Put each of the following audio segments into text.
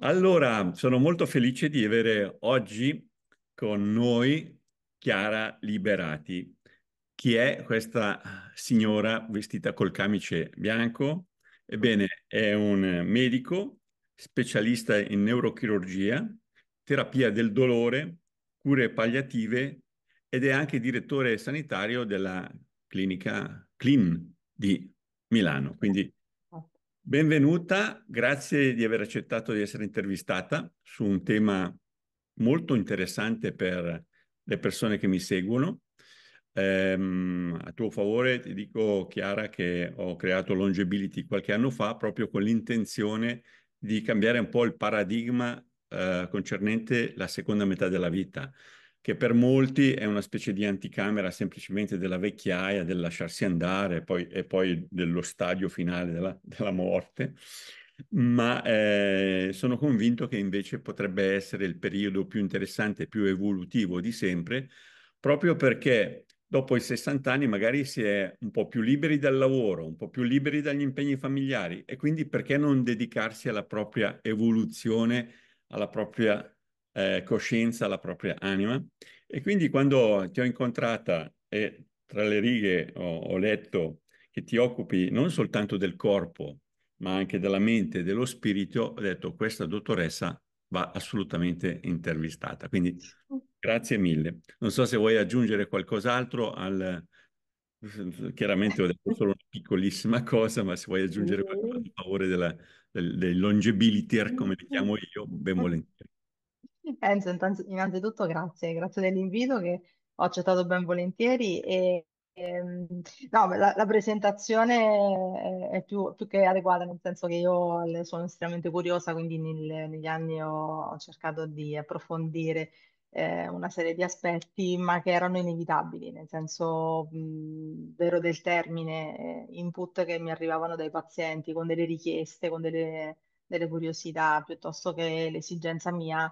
Allora, sono molto felice di avere oggi con noi Chiara Liberati. Chi è questa signora vestita col camice bianco? Ebbene, è un medico, specialista in neurochirurgia, terapia del dolore, cure palliative ed è anche direttore sanitario della clinica CLIN di Milano. Quindi Benvenuta, grazie di aver accettato di essere intervistata su un tema molto interessante per le persone che mi seguono. Ehm, a tuo favore ti dico, Chiara, che ho creato Longebility qualche anno fa proprio con l'intenzione di cambiare un po' il paradigma eh, concernente la seconda metà della vita che per molti è una specie di anticamera semplicemente della vecchiaia, del lasciarsi andare poi, e poi dello stadio finale della, della morte, ma eh, sono convinto che invece potrebbe essere il periodo più interessante, più evolutivo di sempre, proprio perché dopo i 60 anni magari si è un po' più liberi dal lavoro, un po' più liberi dagli impegni familiari e quindi perché non dedicarsi alla propria evoluzione, alla propria eh, coscienza la propria anima. E quindi quando ti ho incontrata e tra le righe ho, ho letto che ti occupi non soltanto del corpo, ma anche della mente e dello spirito, ho detto questa dottoressa va assolutamente intervistata. Quindi grazie mille. Non so se vuoi aggiungere qualcos'altro al... Chiaramente ho detto solo una piccolissima cosa, ma se vuoi aggiungere qualcosa a favore della, del, del, longebility, come li chiamo io, ben volentieri. Enzo, innanzitutto grazie, grazie dell'invito che ho accettato ben volentieri e, ehm, no, la, la presentazione è più, più che adeguata, nel senso che io sono estremamente curiosa, quindi nel- negli anni ho, ho cercato di approfondire eh, una serie di aspetti, ma che erano inevitabili, nel senso mh, mhmm, vero del termine, eh, input che mi arrivavano dai pazienti con delle richieste, con delle delle curiosità, piuttosto che l'esigenza mia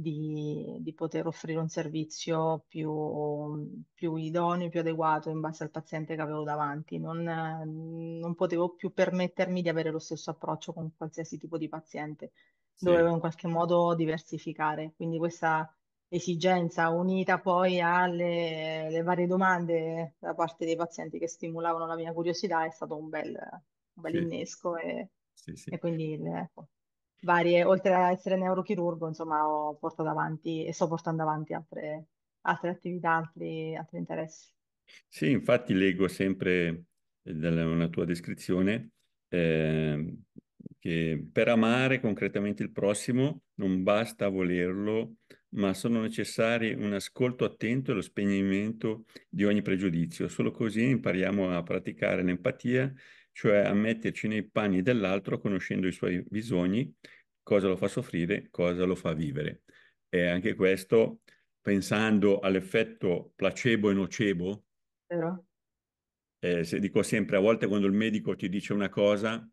di, di poter offrire un servizio più, più, idoneo, più adeguato in base al paziente che avevo davanti. Non, non, potevo più permettermi di avere lo stesso approccio con qualsiasi tipo di paziente, dovevo in qualche modo diversificare. Quindi questa esigenza unita poi alle varie domande da parte dei pazienti che stimolavano la mia curiosità è stato un bel, un bel sì. innesco e, sì, sì. e quindi ecco, varie, oltre a essere neurochirurgo, insomma, ho portato avanti e sto portando avanti altre, altre attività, altri, altri interessi. Sì, infatti leggo sempre nella eh, tua descrizione eh, che per amare concretamente il prossimo non basta volerlo, ma sono necessari un ascolto attento e lo spegnimento di ogni pregiudizio. Solo così impariamo a praticare l'empatia cioè a metterci nei panni dell'altro conoscendo i suoi bisogni, cosa lo fa soffrire, cosa lo fa vivere. E anche questo, pensando all'effetto placebo e nocebo, Vero. Eh, se dico sempre, a volte quando il medico ti dice una cosa,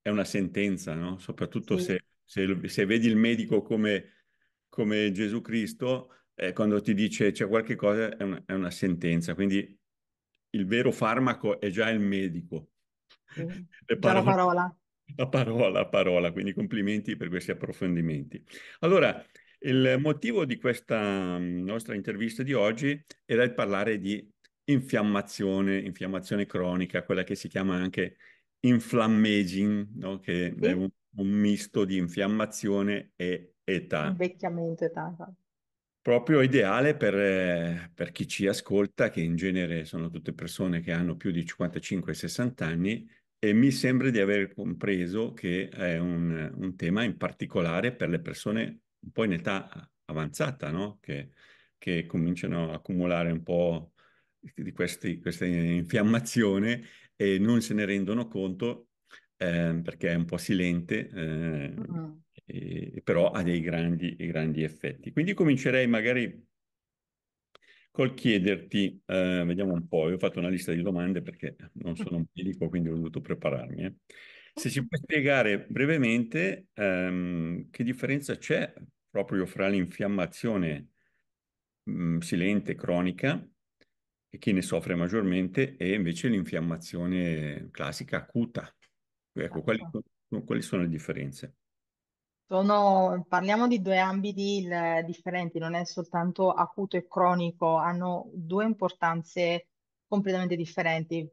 è una sentenza, no? Soprattutto sì. se, se, se, vedi il medico come, come Gesù Cristo, eh, quando ti dice c'è qualche cosa, è una, è una sentenza. Quindi il vero farmaco è già il medico, le parole. La parola. La parola, la parola, quindi complimenti per questi approfondimenti. Allora, il motivo di questa mm, nostra intervista di oggi era il parlare di infiammazione, infiammazione cronica, quella che si chiama anche inflammaging, no? che sì. è un, un, misto di infiammazione e età. Invecchiamento età. Esatto proprio ideale per, eh, per, chi ci ascolta, che in genere sono tutte persone che hanno più di 55-60 anni e mi sembra di aver compreso che è un, un, tema in particolare per le persone un po' in età avanzata, no? che, che cominciano a accumulare un po' di questi, questa infiammazione e non se ne rendono conto eh, perché è un po' silente. Eh, uh-huh eh, però ha dei grandi, grandi, effetti. Quindi comincerei magari col chiederti, eh, vediamo un po', io ho fatto una lista di domande perché non mm. sono un medico, quindi ho dovuto prepararmi. Eh. Se ci puoi spiegare brevemente ehm, che differenza c'è proprio fra l'infiammazione mh, mm, silente cronica e chi ne soffre maggiormente e invece l'infiammazione classica acuta. Ecco, quali, ah. quali sono le differenze? Sono, parliamo di due ambiti differenti, non è soltanto acuto e cronico, hanno due importanze completamente differenti.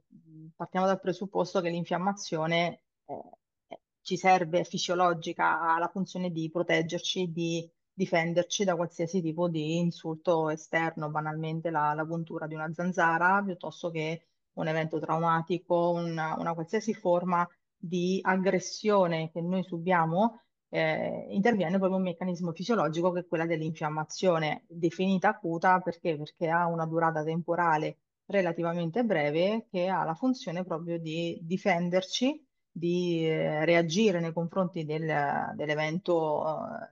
Partiamo dal presupposto che l'infiammazione eh, ci serve, è fisiologica, ha la funzione di proteggerci, di difenderci da qualsiasi tipo di insulto esterno, banalmente la, la puntura di una zanzara, piuttosto che un evento traumatico, una una qualsiasi forma di aggressione che noi subiamo eh, interviene proprio un meccanismo fisiologico che è quella dell'infiammazione, definita acuta perché? perché ha una durata temporale relativamente breve che ha la funzione proprio di difenderci, di eh, reagire nei confronti del, dell'evento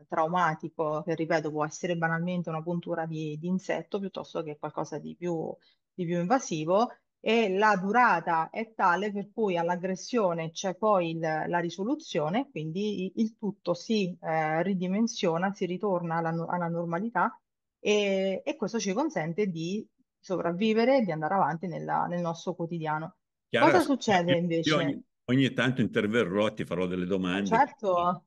eh, traumatico che, ripeto, può essere banalmente una puntura di, di insetto piuttosto che qualcosa di più, di più invasivo e la durata è tale per cui all'aggressione c'è poi il, la risoluzione, quindi il, tutto si eh, ridimensiona, si ritorna alla, alla normalità e, e, questo ci consente di sopravvivere di andare avanti nella, nel nostro quotidiano. Chiara, Cosa succede invece? Ogni, ogni, tanto interverrò, ti farò delle domande. Certo.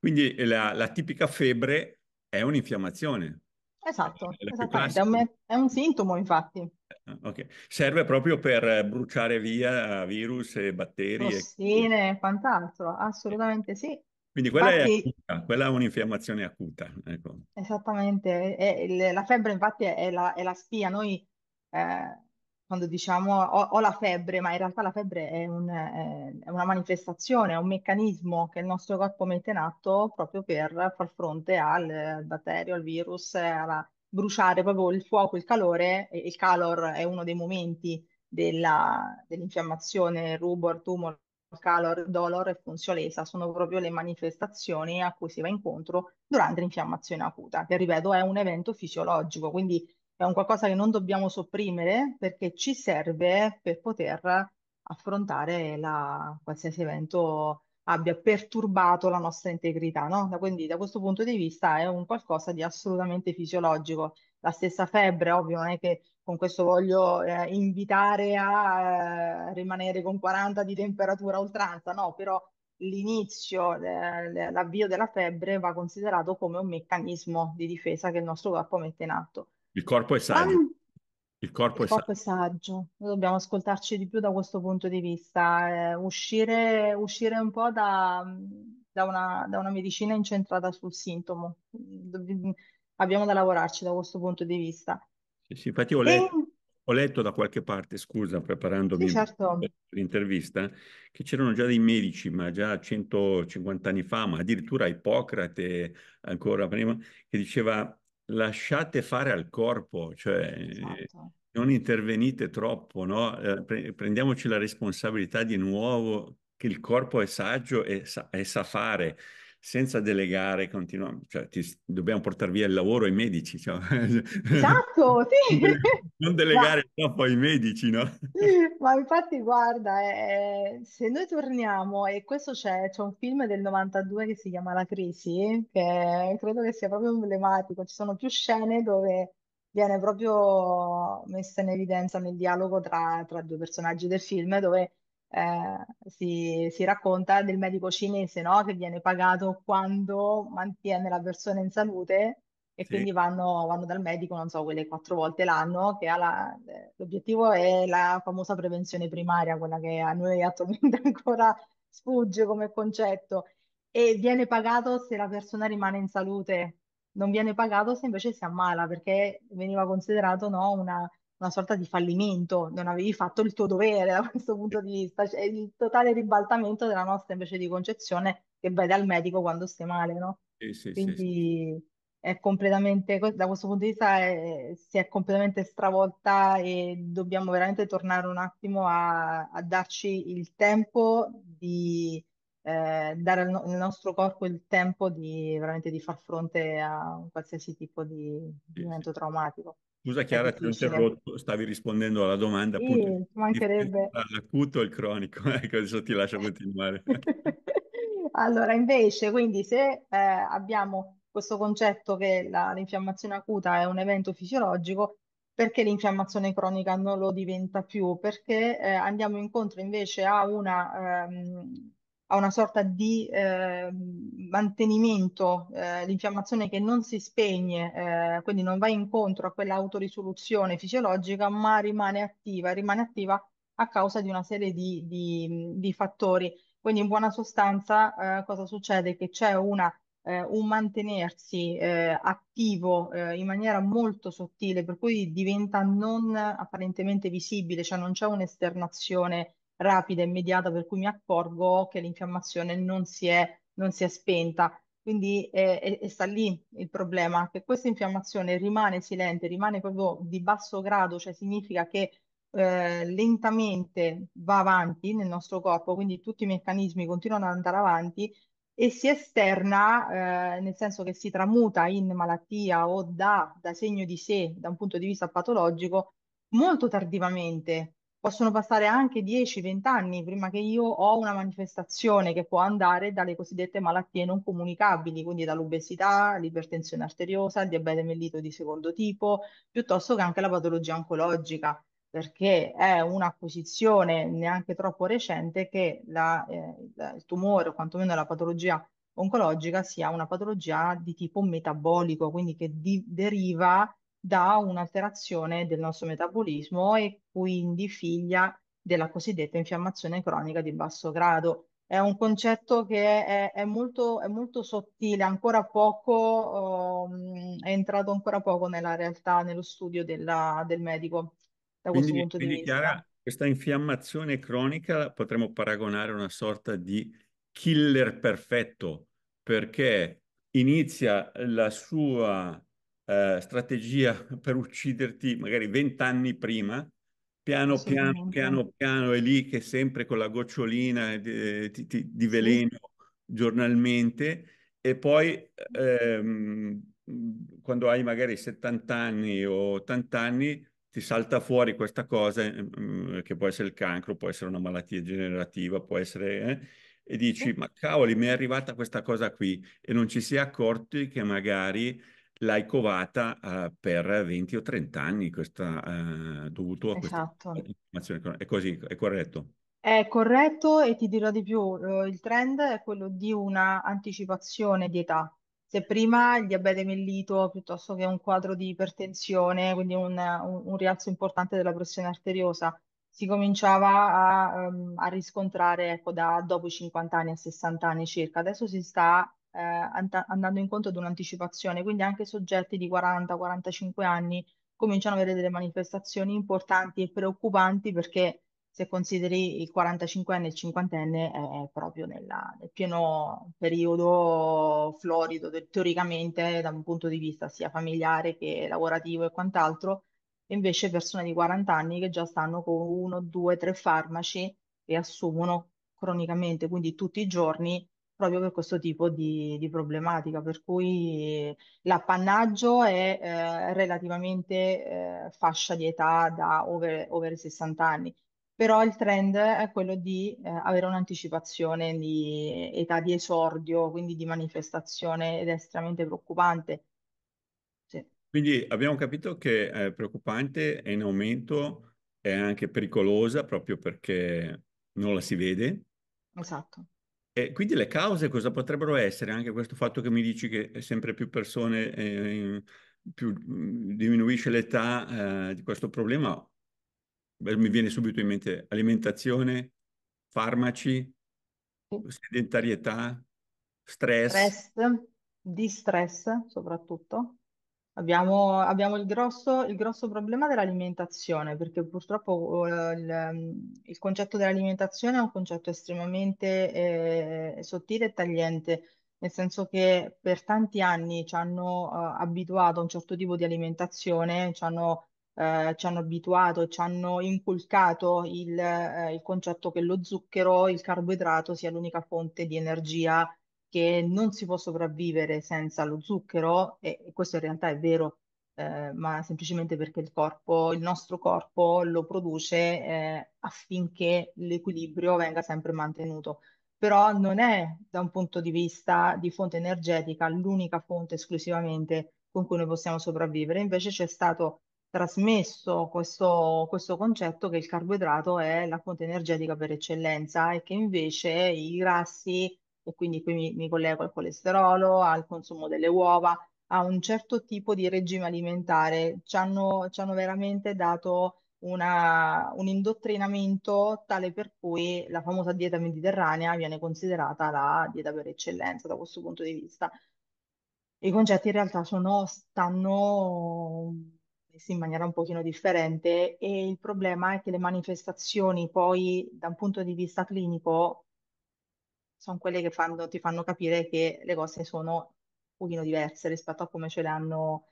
Quindi la, la tipica febbre è un'infiammazione, Esatto, eh, è un, è un sintomo infatti. Eh, okay. Serve proprio per eh, bruciare via virus e batteri. Tossine e quant'altro, assolutamente sì. Quindi quella infatti, è acuta, quella è un'infiammazione acuta. Ecco. Esattamente, e, e, la febbre infatti è la, è la spia. Noi eh, quando diciamo ho, ho, la febbre, ma in realtà la febbre è, un, è, una manifestazione, è un meccanismo che il nostro corpo mette in atto proprio per far fronte al batterio, al virus, alla, bruciare proprio il fuoco, il calore, e il calor è uno dei momenti della, dell'infiammazione, rubor, tumor, calor, dolor e funziolesa sono proprio le manifestazioni a cui si va incontro durante l'infiammazione acuta, che ripeto è un evento fisiologico, quindi è un qualcosa che non dobbiamo sopprimere perché ci serve per poter affrontare la, qualsiasi evento abbia perturbato la nostra integrità, no? Da- Quindi da questo punto di vista è un qualcosa di assolutamente fisiologico. La stessa febbre, ovvio, non è che con questo voglio eh, invitare a eh, rimanere con 40 di temperatura oltranza, no, però l'inizio, eh, l'avvio della febbre va considerato come un meccanismo di difesa che il nostro corpo mette in atto. Il corpo è ah, saggio. Il corpo il è corpo è saggio. saggio, noi dobbiamo ascoltarci di più da questo punto di vista, eh, uscire, uscire un po' da, da una, da una medicina incentrata sul sintomo. abbiamo da lavorarci da questo punto di vista. Sì, sì, infatti ho letto, ho letto da qualche parte, scusa, sì, preparandomi certo, per l'intervista, che c'erano già dei medici, ma già 150 anni fa, ma addirittura Ippocrate ancora prima, che diceva lasciate fare al corpo, cioè esatto. non intervenite troppo, no? Eh, prendiamoci la responsabilità di nuovo che il corpo è saggio e sa, e sa fare senza delegare continuamente, cioè ti, dobbiamo portare via il lavoro ai medici. Cioè. Esatto, sì. Non delegare ma... troppo ai medici, no? Ma infatti guarda, eh, eh, se noi torniamo, e questo c'è, c'è un film del 92 che si chiama La Crisi, che credo che sia proprio emblematico, ci sono più scene dove viene proprio messa in evidenza nel dialogo tra, tra due personaggi del film, dove eh, si, si, racconta del medico cinese, no? Che viene pagato quando mantiene la persona in salute e quindi vanno, vanno dal medico, non so, quelle quattro volte l'anno, che ha eh, l'obiettivo è la famosa prevenzione primaria, quella che a noi attualmente ancora sfugge come concetto, e viene pagato se la persona rimane in salute, non viene pagato se invece si ammala, perché veniva considerato, no, una una sorta di fallimento, non avevi fatto il tuo dovere da questo punto di vista, cioè il totale ribaltamento della nostra invece di concezione che vai dal medico quando stai male, no? Sì, sì, Quindi sì, è completamente, da questo punto di vista è, eh, si è completamente stravolta e dobbiamo veramente tornare un attimo a, a darci il tempo di eh, dare al, no- al, nostro corpo il tempo di veramente di far fronte a un qualsiasi tipo di, di evento traumatico. Scusa Chiara, ti ho interrotto, stavi rispondendo alla domanda. Sì, appunto, mancherebbe. L'acuto e il cronico, ecco, adesso ti lascio continuare. Allora, invece, quindi se eh, abbiamo questo concetto che la, l'infiammazione acuta è un evento fisiologico, perché l'infiammazione cronica non lo diventa più? Perché eh, andiamo incontro invece a una ehm, a una sorta di eh, mantenimento, eh, l'infiammazione che non si spegne, eh, quindi non va incontro a quell'autorisoluzione fisiologica, ma rimane attiva, rimane attiva a causa di una serie di, di, di fattori. Quindi in buona sostanza eh, cosa succede? Che c'è una eh, un mantenersi eh, attivo eh, in maniera molto sottile, per cui diventa non apparentemente visibile, cioè non c'è un'esternazione rapida, e immediata, per cui mi accorgo che l'infiammazione non si è, non si è spenta. Quindi eh, e, sta lì il problema, che questa infiammazione rimane silente, rimane proprio di basso grado, cioè significa che eh, lentamente va avanti nel nostro corpo, quindi tutti i meccanismi continuano ad andare avanti e si esterna, eh, nel senso che si tramuta in malattia o da, da segno di sé da un punto di vista patologico molto tardivamente, possono passare anche 10-20 anni prima che io ho una manifestazione che può andare dalle cosiddette malattie non comunicabili, quindi dall'obesità, l'ipertensione arteriosa, il diabete mellito di secondo tipo, piuttosto che anche la patologia oncologica, perché è un'acquisizione neanche troppo recente che la, eh, il tumore o quantomeno la patologia oncologica sia una patologia di tipo metabolico, quindi che deriva da un'alterazione del nostro metabolismo e quindi figlia della cosiddetta infiammazione cronica di basso grado. È un concetto che è, è, molto, è molto, sottile, ancora poco, um, è entrato ancora poco nella realtà, nello studio della, del medico da quindi, questo punto di vista. Chiara, questa infiammazione cronica potremmo paragonare a una sorta di killer perfetto perché inizia la sua eh, strategia per ucciderti magari vent'anni prima, piano piano, piano piano è lì che sempre con la gocciolina eh, di, di, eh, di veleno giornalmente e poi ehm, quando hai magari 70 anni o 80 anni ti salta fuori questa cosa eh, mm, che può essere il cancro, può essere una malattia generativa, può essere... Eh, e dici, ma cavoli, mi è arrivata questa cosa qui e non ci si è accorti che magari l'hai covata uh, per 20 o 30 anni, questa, uh, dovuto a questa esatto. informazione. È così, è corretto? È corretto e ti dirò di più, eh, il trend è quello di una anticipazione di età. Se prima il diabete mellito piuttosto che un quadro di ipertensione, quindi un, un, un rialzo importante della pressione arteriosa, si cominciava a, um, a riscontrare ecco, da dopo i 50 anni a 60 anni circa. Adesso si sta eh, and- andando incontro ad un'anticipazione, quindi anche soggetti di 40-45 anni cominciano a avere delle manifestazioni importanti e preoccupanti perché se consideri il 45enne e il 50enne eh, è proprio nella, nel pieno periodo florido teoricamente da un punto di vista sia familiare che lavorativo e quant'altro, invece persone di 40 anni che già stanno con uno, due, tre farmaci e assumono cronicamente, quindi tutti i giorni proprio per questo tipo di, di problematica, per cui eh, l'appannaggio è eh, relativamente eh, fascia di età da over, over 60 anni, però il trend è quello di eh, avere un'anticipazione di età di esordio, quindi di manifestazione ed è estremamente preoccupante. Quindi abbiamo capito che è preoccupante, è in aumento, è anche pericolosa proprio perché non la si vede. Esatto. E quindi le cause cosa potrebbero essere? Anche questo fatto che mi dici che sempre più persone, eh, più mm, diminuisce l'età eh, di questo problema, Beh, mi viene subito in mente alimentazione, farmaci, sedentarietà, stress. Stress, distress soprattutto. Abbiamo, abbiamo il grosso, il grosso problema dell'alimentazione, perché purtroppo eh, il, mm, il concetto dell'alimentazione è un concetto estremamente eh, sottile e tagliente, nel senso che per tanti anni ci hanno eh, abituato a un certo tipo di alimentazione, ci hanno, eh, ci hanno abituato, ci hanno inculcato il, eh, il concetto che lo zucchero, il carboidrato sia l'unica fonte di energia che non si può sopravvivere senza lo zucchero, e questo in realtà è vero, eh, ma semplicemente perché il corpo, il nostro corpo lo produce eh, affinché l'equilibrio venga sempre mantenuto. Però non è da un punto di vista di fonte energetica l'unica fonte esclusivamente con cui noi possiamo sopravvivere, invece c'è stato trasmesso questo, questo concetto che il carboidrato è la fonte energetica per eccellenza e che invece i grassi e quindi qui mi, mi collego al colesterolo, al consumo delle uova, a un certo tipo di regime alimentare. Ci hanno, ci hanno veramente dato una, un indottrinamento tale per cui la famosa dieta mediterranea viene considerata la dieta per eccellenza da questo punto di vista. I concetti in realtà sono, stanno messi in maniera un pochino differente e il problema è che le manifestazioni poi da un punto di vista clinico sono quelle che fanno- ti fanno capire che le cose sono un pochino diverse rispetto a come ce le hanno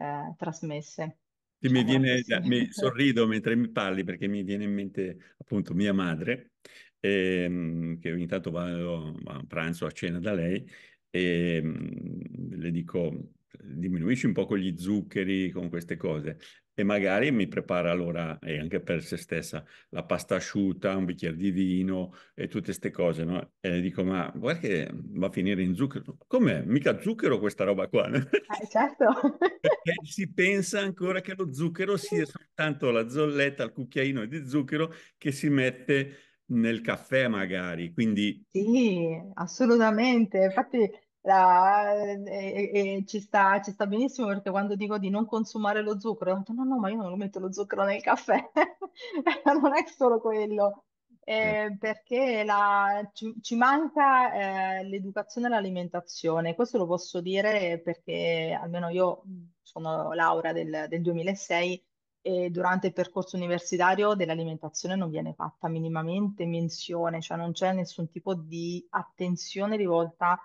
eh, trasmesse, Sì, mi diciamola viene, così. mi sorrido mentre mi parli perché mi viene in mente appunto mia madre, ehm, che ogni tanto vado a pranzo, a cena da lei, e mm, le dico diminuisci un po' con gli zuccheri, con queste cose e magari mi prepara allora, e anche per se stessa, la pasta asciutta, un bicchiere di vino e tutte queste cose, no? E le dico, ma guarda che va a finire in zucchero. Com'è? Mica zucchero questa roba qua, Eh, certo. Perché si pensa ancora che lo zucchero sia soltanto la zolletta, il cucchiaino di zucchero che si mette nel caffè magari, quindi... Sì, assolutamente, infatti e, e ci, sta, ci, sta, benissimo perché quando dico di non consumare lo zucchero, no, no, ma io non lo metto lo zucchero nel caffè, non è solo quello. Eh, perché la, ci, ci, manca eh, l'educazione all'alimentazione. Questo lo posso dire perché almeno io sono laurea del, del 2006 e durante il percorso universitario dell'alimentazione non viene fatta minimamente menzione, cioè non c'è nessun tipo di attenzione rivolta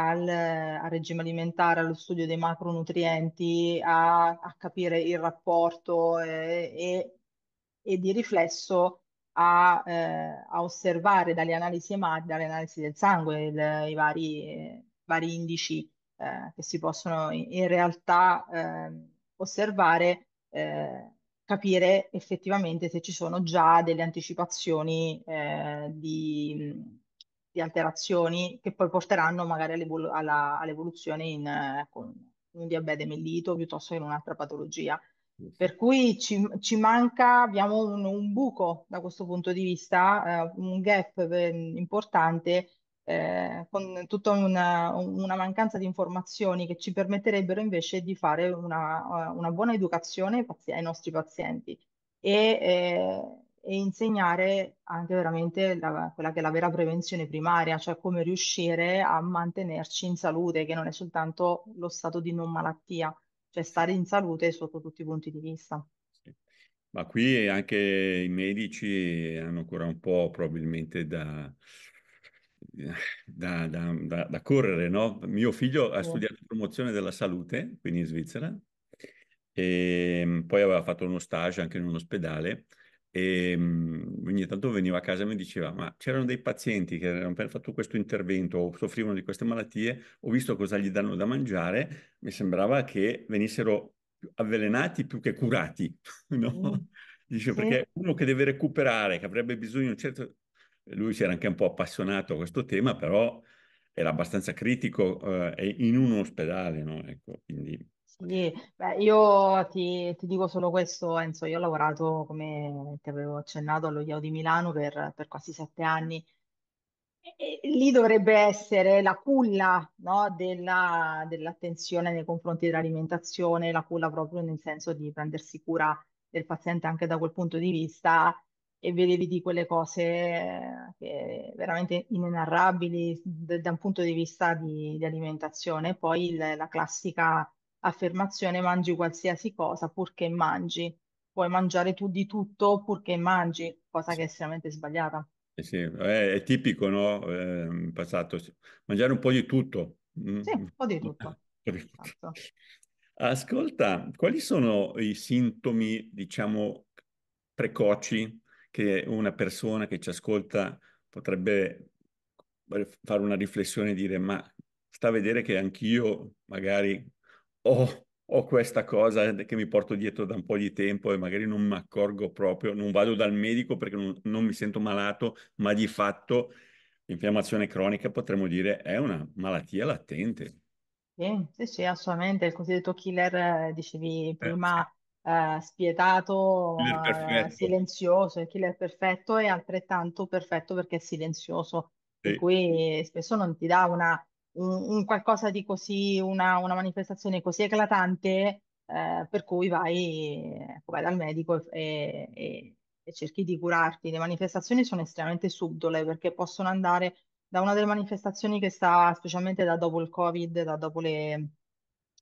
al, al, regime alimentare, allo studio dei macronutrienti, a, a capire il rapporto eh, e, e, di riflesso a, eh, a osservare dalle analisi emali, dalle analisi del sangue, il, i vari, eh, vari indici eh, che si possono in, in realtà ehm, osservare eh, capire effettivamente se ci sono già delle anticipazioni eh, di, di alterazioni che poi porteranno magari all'evoluzione in, eh, un diabete mellito piuttosto che in un'altra patologia. Per cui ci, ci manca, abbiamo un, un, buco da questo punto di vista, eh, un gap eh, importante eh, con tutta una, una, mancanza di informazioni che ci permetterebbero invece di fare una, eh, una buona educazione ai, pazi- ai nostri pazienti. E, eh, e insegnare anche veramente la, quella che è la vera prevenzione primaria, cioè come riuscire a mantenerci in salute, che non è soltanto lo stato di non malattia, cioè stare in salute sotto tutti i punti di vista. Ma qui anche i medici hanno ancora un po' probabilmente da, da, da, da correre, no? Mio figlio ha studiato promozione della salute, quindi in Svizzera, e ehm, poi aveva fatto uno stage anche in un ospedale e ehm, ogni tanto veniva a casa e mi diceva: Ma c'erano dei pazienti che avevano appena fatto questo intervento o soffrivano di queste malattie, ho visto cosa gli danno da mangiare, mi sembrava che venissero avvelenati più che curati, no? Mm. Dice sì. perché uno che deve recuperare, che avrebbe bisogno, certo, lui si era anche un po' appassionato a questo tema, però era abbastanza critico eh, in un ospedale, no? Ecco, quindi sì, beh, io ti, ti dico solo questo, Enzo, io ho lavorato, come ti avevo accennato, allo Yao di Milano per, per quasi sette anni. E- e Lì dovrebbe essere la culla, no, della- dell'attenzione nei confronti dell'alimentazione, la culla proprio nel senso di prendersi cura del paziente anche da quel punto di vista e vedevi di quelle cose che veramente inenarrabili da un punto di vista di, di alimentazione. Poi il- la classica affermazione mangi qualsiasi cosa purché mangi. Puoi mangiare tu di tutto purché mangi, cosa che è estremamente sbagliata. Eh sì, è, è, tipico, no? Eh, passato. Mangiare un po' di tutto. Mm. Sì, un po' di tutto. esatto. Ascolta, quali sono i sintomi, diciamo, precoci che una persona che ci ascolta potrebbe fare una riflessione e dire ma sta a vedere che anch'io magari ho, ho questa cosa che mi porto dietro da un po' di tempo e magari non mi accorgo proprio, non vado dal medico perché non, non mi sento malato, ma di fatto l'infiammazione cronica potremmo dire è una malattia latente. Sì, sì, assolutamente, il cosiddetto killer, eh, dicevi eh, prima, eh, spietato, eh, silenzioso, il killer perfetto è altrettanto perfetto perché è silenzioso, per cui spesso non ti dà una un, un qualcosa di così, una, una manifestazione così eclatante, eh, per cui vai, ecco, vai dal medico e, e, e cerchi di curarti. Le manifestazioni sono estremamente subdole perché possono andare da una delle manifestazioni che sta specialmente da dopo il Covid, da dopo le,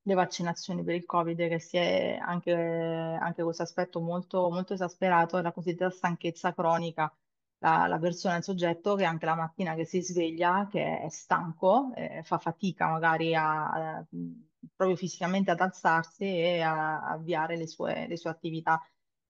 le vaccinazioni per il Covid, che si è anche, anche questo aspetto molto, molto esasperato, la cosiddetta stanchezza cronica, la, la, persona il soggetto che anche la mattina che si sveglia, che è stanco, eh, fa fatica magari a, a, proprio fisicamente ad alzarsi e a, a avviare le sue, le sue attività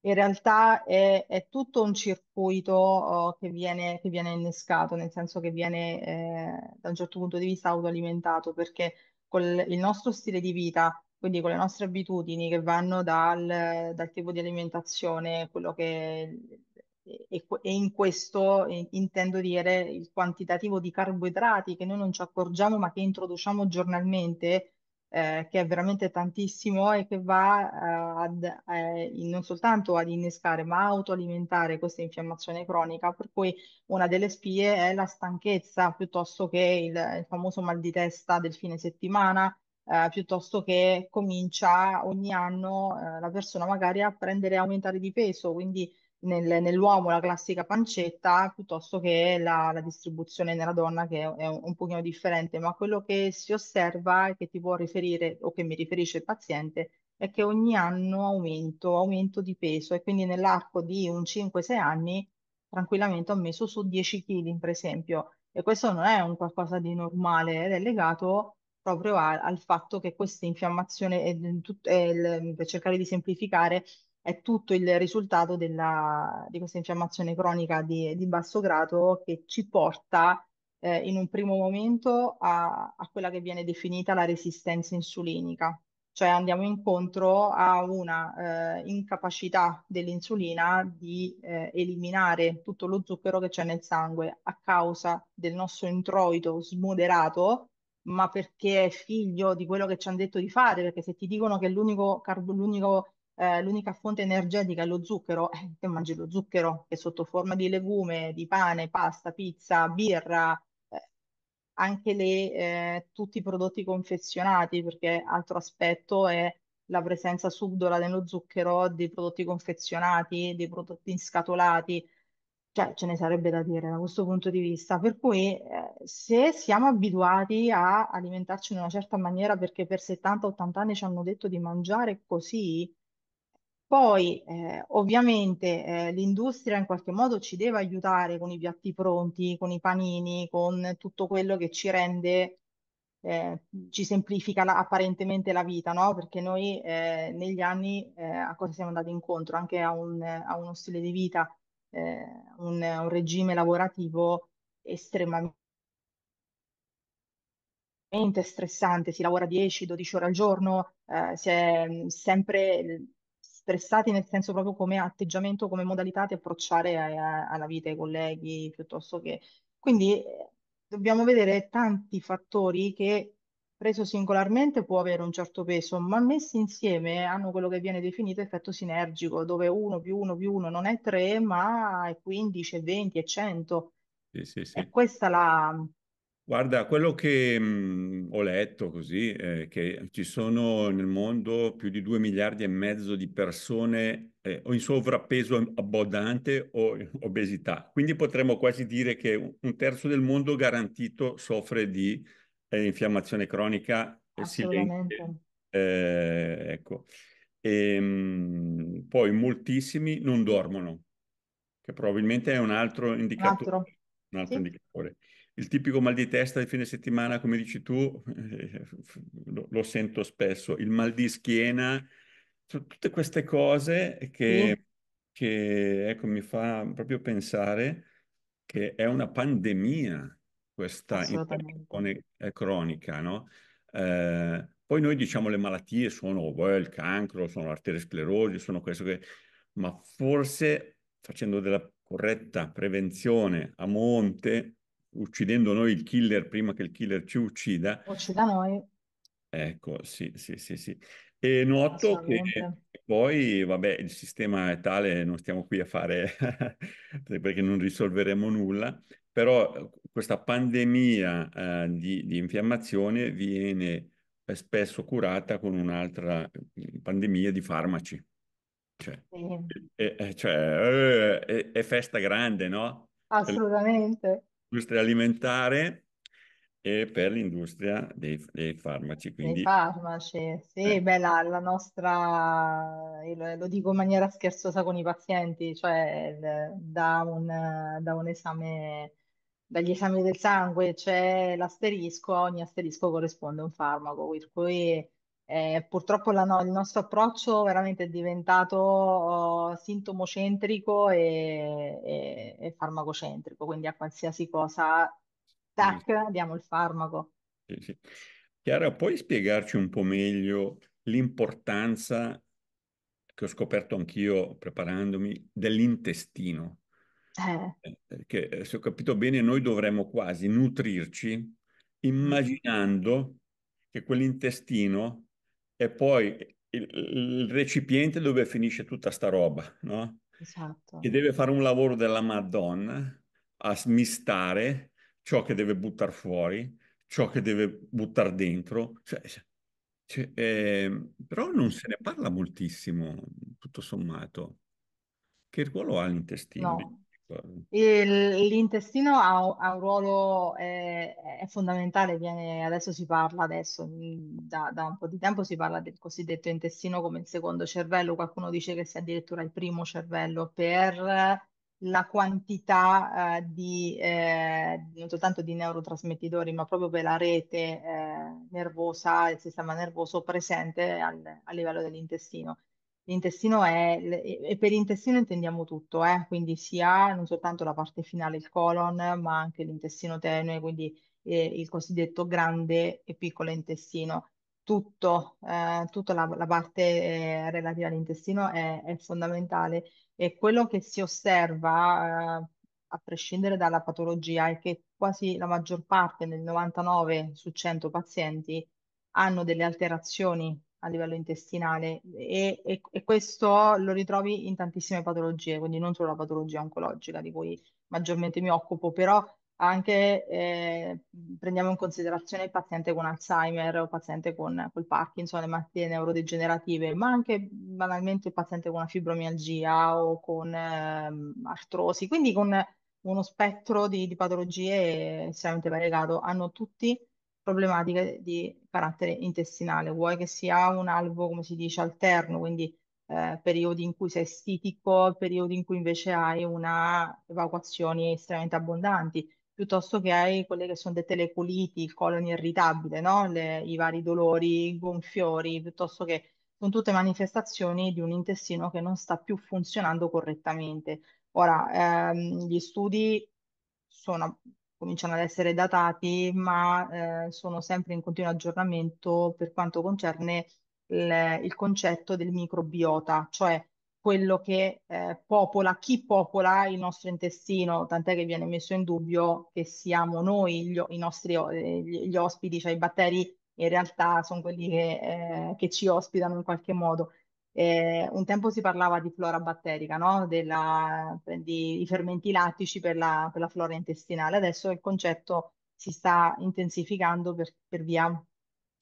in realtà è, è, tutto un circuito oh, che, viene, che, viene, innescato, nel senso che viene eh, da un certo punto di vista autoalimentato, perché con il nostro stile di vita, quindi con le nostre abitudini che vanno dal, dal tipo di alimentazione, quello che e, e in questo intendo dire il quantitativo di carboidrati che noi non ci accorgiamo ma che introduciamo giornalmente, eh, che è veramente tantissimo e che va eh, ad, eh, non soltanto ad innescare ma autoalimentare questa infiammazione cronica, per cui una delle spie è la stanchezza piuttosto che il, il famoso mal di testa del fine settimana. Eh, piuttosto che comincia ogni anno eh, la persona magari a prendere e aumentare di peso, quindi nel, nell'uomo la classica pancetta piuttosto che la, la distribuzione nella donna che è, un, un pochino differente, ma quello che si osserva e che ti può riferire o che mi riferisce il paziente è che ogni anno aumento, aumento di peso e quindi nell'arco di un 5-6 anni tranquillamente ho messo su 10 kg per esempio e questo non è un qualcosa di normale ed è legato proprio a, al fatto che questa infiammazione, è, tut, è, per cercare di semplificare, è tutto il risultato della, di questa infiammazione cronica di, di basso grado che ci porta eh, in un primo momento a, a quella che viene definita la resistenza insulinica cioè andiamo incontro a una eh, incapacità dell'insulina di eh, eliminare tutto lo zucchero che c'è nel sangue a causa del nostro introito smoderato, ma perché è figlio di quello che ci hanno detto di fare, perché se ti dicono che l'unico, carbo- l'unico eh, l'unica fonte energetica è lo zucchero, eh, te mangi lo zucchero che sotto forma di legume, di pane, pasta, pizza, birra, eh, anche le, eh, tutti i prodotti confezionati, perché altro aspetto è la presenza subdola dello zucchero, dei prodotti confezionati, dei prodotti inscatolati, cioè ce ne sarebbe da dire da questo punto di vista. Per cui eh, se siamo abituati a alimentarci in una certa maniera perché per 70-80 anni ci hanno detto di mangiare così, poi eh, ovviamente eh, l'industria in qualche modo ci deve aiutare con i piatti pronti, con i panini, con tutto quello che ci rende, eh, ci semplifica la- apparentemente la vita, no? Perché noi eh, negli anni eh, a cosa siamo andati incontro? Anche a, un- a uno stile di vita, eh, un, un regime lavorativo estremamente stressante, si lavora 10-12 ore al giorno, eh, si è mm, sempre stressati nel senso proprio come atteggiamento, come modalità di approcciare a, eh, a, alla vita i colleghi, piuttosto che... Quindi eh, dobbiamo vedere tanti fattori che preso singolarmente può avere un certo peso, ma messi insieme hanno quello che viene definito effetto sinergico, dove uno più uno più uno non è tre, ma è 15, è 20, è 100. Sì, sì, sì. È questa la, Guarda, quello che mh, mhmm, ho letto così, eh, che ci sono nel mondo più di 2 miliardi e mezzo di persone eh, o in sovrappeso abbondante o in obesità. Quindi potremmo quasi dire che un terzo del mondo garantito soffre di eh, infiammazione cronica e silente. Eh, ecco. E, ehm, mh, poi moltissimi non dormono, che probabilmente è un altro indicatore. Altro. Un altro sì. indicatore il tipico mal di testa di fine settimana, come dici tu, eh, lo, lo, sento spesso, il mal di schiena, tutte queste cose che, mm. che ecco, mi fa proprio pensare che è una pandemia questa infezione eh, cronica, no? Eh, poi noi diciamo le malattie sono well, il cancro, sono l'arteriosclerosi, sono questo che... Ma forse facendo della corretta prevenzione a monte uccidendo noi il killer prima che il killer ci uccida. Uccida noi. Ecco, sì, sì, sì, sì. E noto che poi, vabbè, il sistema è tale, non stiamo qui a fare, perché non risolveremo nulla, però eh, questa pandemia eh, di, di, infiammazione viene eh, spesso curata con un'altra mm, pandemia di farmaci. Cioè, sì. è, è, cioè, eh, è, è festa grande, no? Assolutamente l'industria alimentare e per l'industria dei, dei farmaci. Quindi... Dei farmaci, sì, eh. beh, la, la, nostra, lo dico in maniera scherzosa con i pazienti, cioè da un, da un esame, dagli esami del sangue c'è l'asterisco, ogni asterisco corrisponde a un farmaco, per cui eh, purtroppo la, no, il nostro approccio veramente è diventato oh, sintomocentrico e, e, e, farmacocentrico, quindi a qualsiasi cosa, tac, diamo il farmaco. Sì, Chiara, puoi spiegarci un po' meglio l'importanza che ho scoperto anch'io preparandomi dell'intestino? Eh. Eh, perché eh, se ho capito bene, noi dovremmo quasi nutrirci mm. immaginando che quell'intestino e poi il, il recipiente dove finisce tutta sta roba, no? Esatto. Che deve fare un lavoro della Madonna a smistare ciò che deve buttare fuori, ciò che deve buttare dentro. Cioè, cioè, eh, però non se ne parla moltissimo, tutto sommato. Che ruolo ha l'intestino? No l'intestino ha, un ha un ruolo eh, è fondamentale, viene- adesso si parla, adesso da, da un po' di tempo si parla del cosiddetto intestino come il secondo cervello, qualcuno dice che sia addirittura il primo cervello per la quantità eh, di, eh, non soltanto di neurotrasmettitori, ma proprio per la rete eh, nervosa, il sistema nervoso presente al- a livello dell'intestino. L'intestino è, e per intestino intendiamo tutto, eh? quindi sia non soltanto la parte finale, il colon, ma anche l'intestino tenue, quindi eh, il cosiddetto grande e piccolo intestino. Tutto, eh, tutta la, la parte eh, relativa all'intestino è, è, fondamentale e quello che si osserva, eh, a prescindere dalla patologia, è che quasi la maggior parte, nel 99 su 100 pazienti, hanno delle alterazioni a livello intestinale e, e, e, questo lo ritrovi in tantissime patologie, quindi non solo la patologia oncologica di cui maggiormente mi occupo, però anche eh, prendiamo in considerazione il paziente con Alzheimer o paziente con col Parkinson, le malattie neurodegenerative, ma anche banalmente il paziente con una fibromialgia o con eh, artrosi, quindi con uno spettro di, di patologie estremamente variegato, hanno tutti problematiche di carattere intestinale, vuoi che sia un alvo, come si dice, alterno, quindi eh, periodi in cui sei stitico, periodi in cui invece hai una evacuazioni estremamente abbondanti, piuttosto che hai quelle che sono dette le coliti, il colon irritabile, no? le, i vari dolori, i gonfiori, piuttosto che sono tutte manifestazioni di un intestino che non sta più funzionando correttamente. Ora, ehm, gli studi sono cominciano ad essere datati, ma eh, sono sempre in continuo aggiornamento per quanto concerne il, il concetto del microbiota, cioè quello che eh, popola, chi popola il nostro intestino, tant'è che viene messo in dubbio che siamo noi gli, i nostri gli, gli ospiti, cioè i batteri in realtà sono quelli che, eh, che ci ospitano in qualche modo. Eh, un tempo si parlava di flora batterica, no? Della, di, di, fermenti lattici per la, per la, flora intestinale. Adesso il concetto si sta intensificando per, per via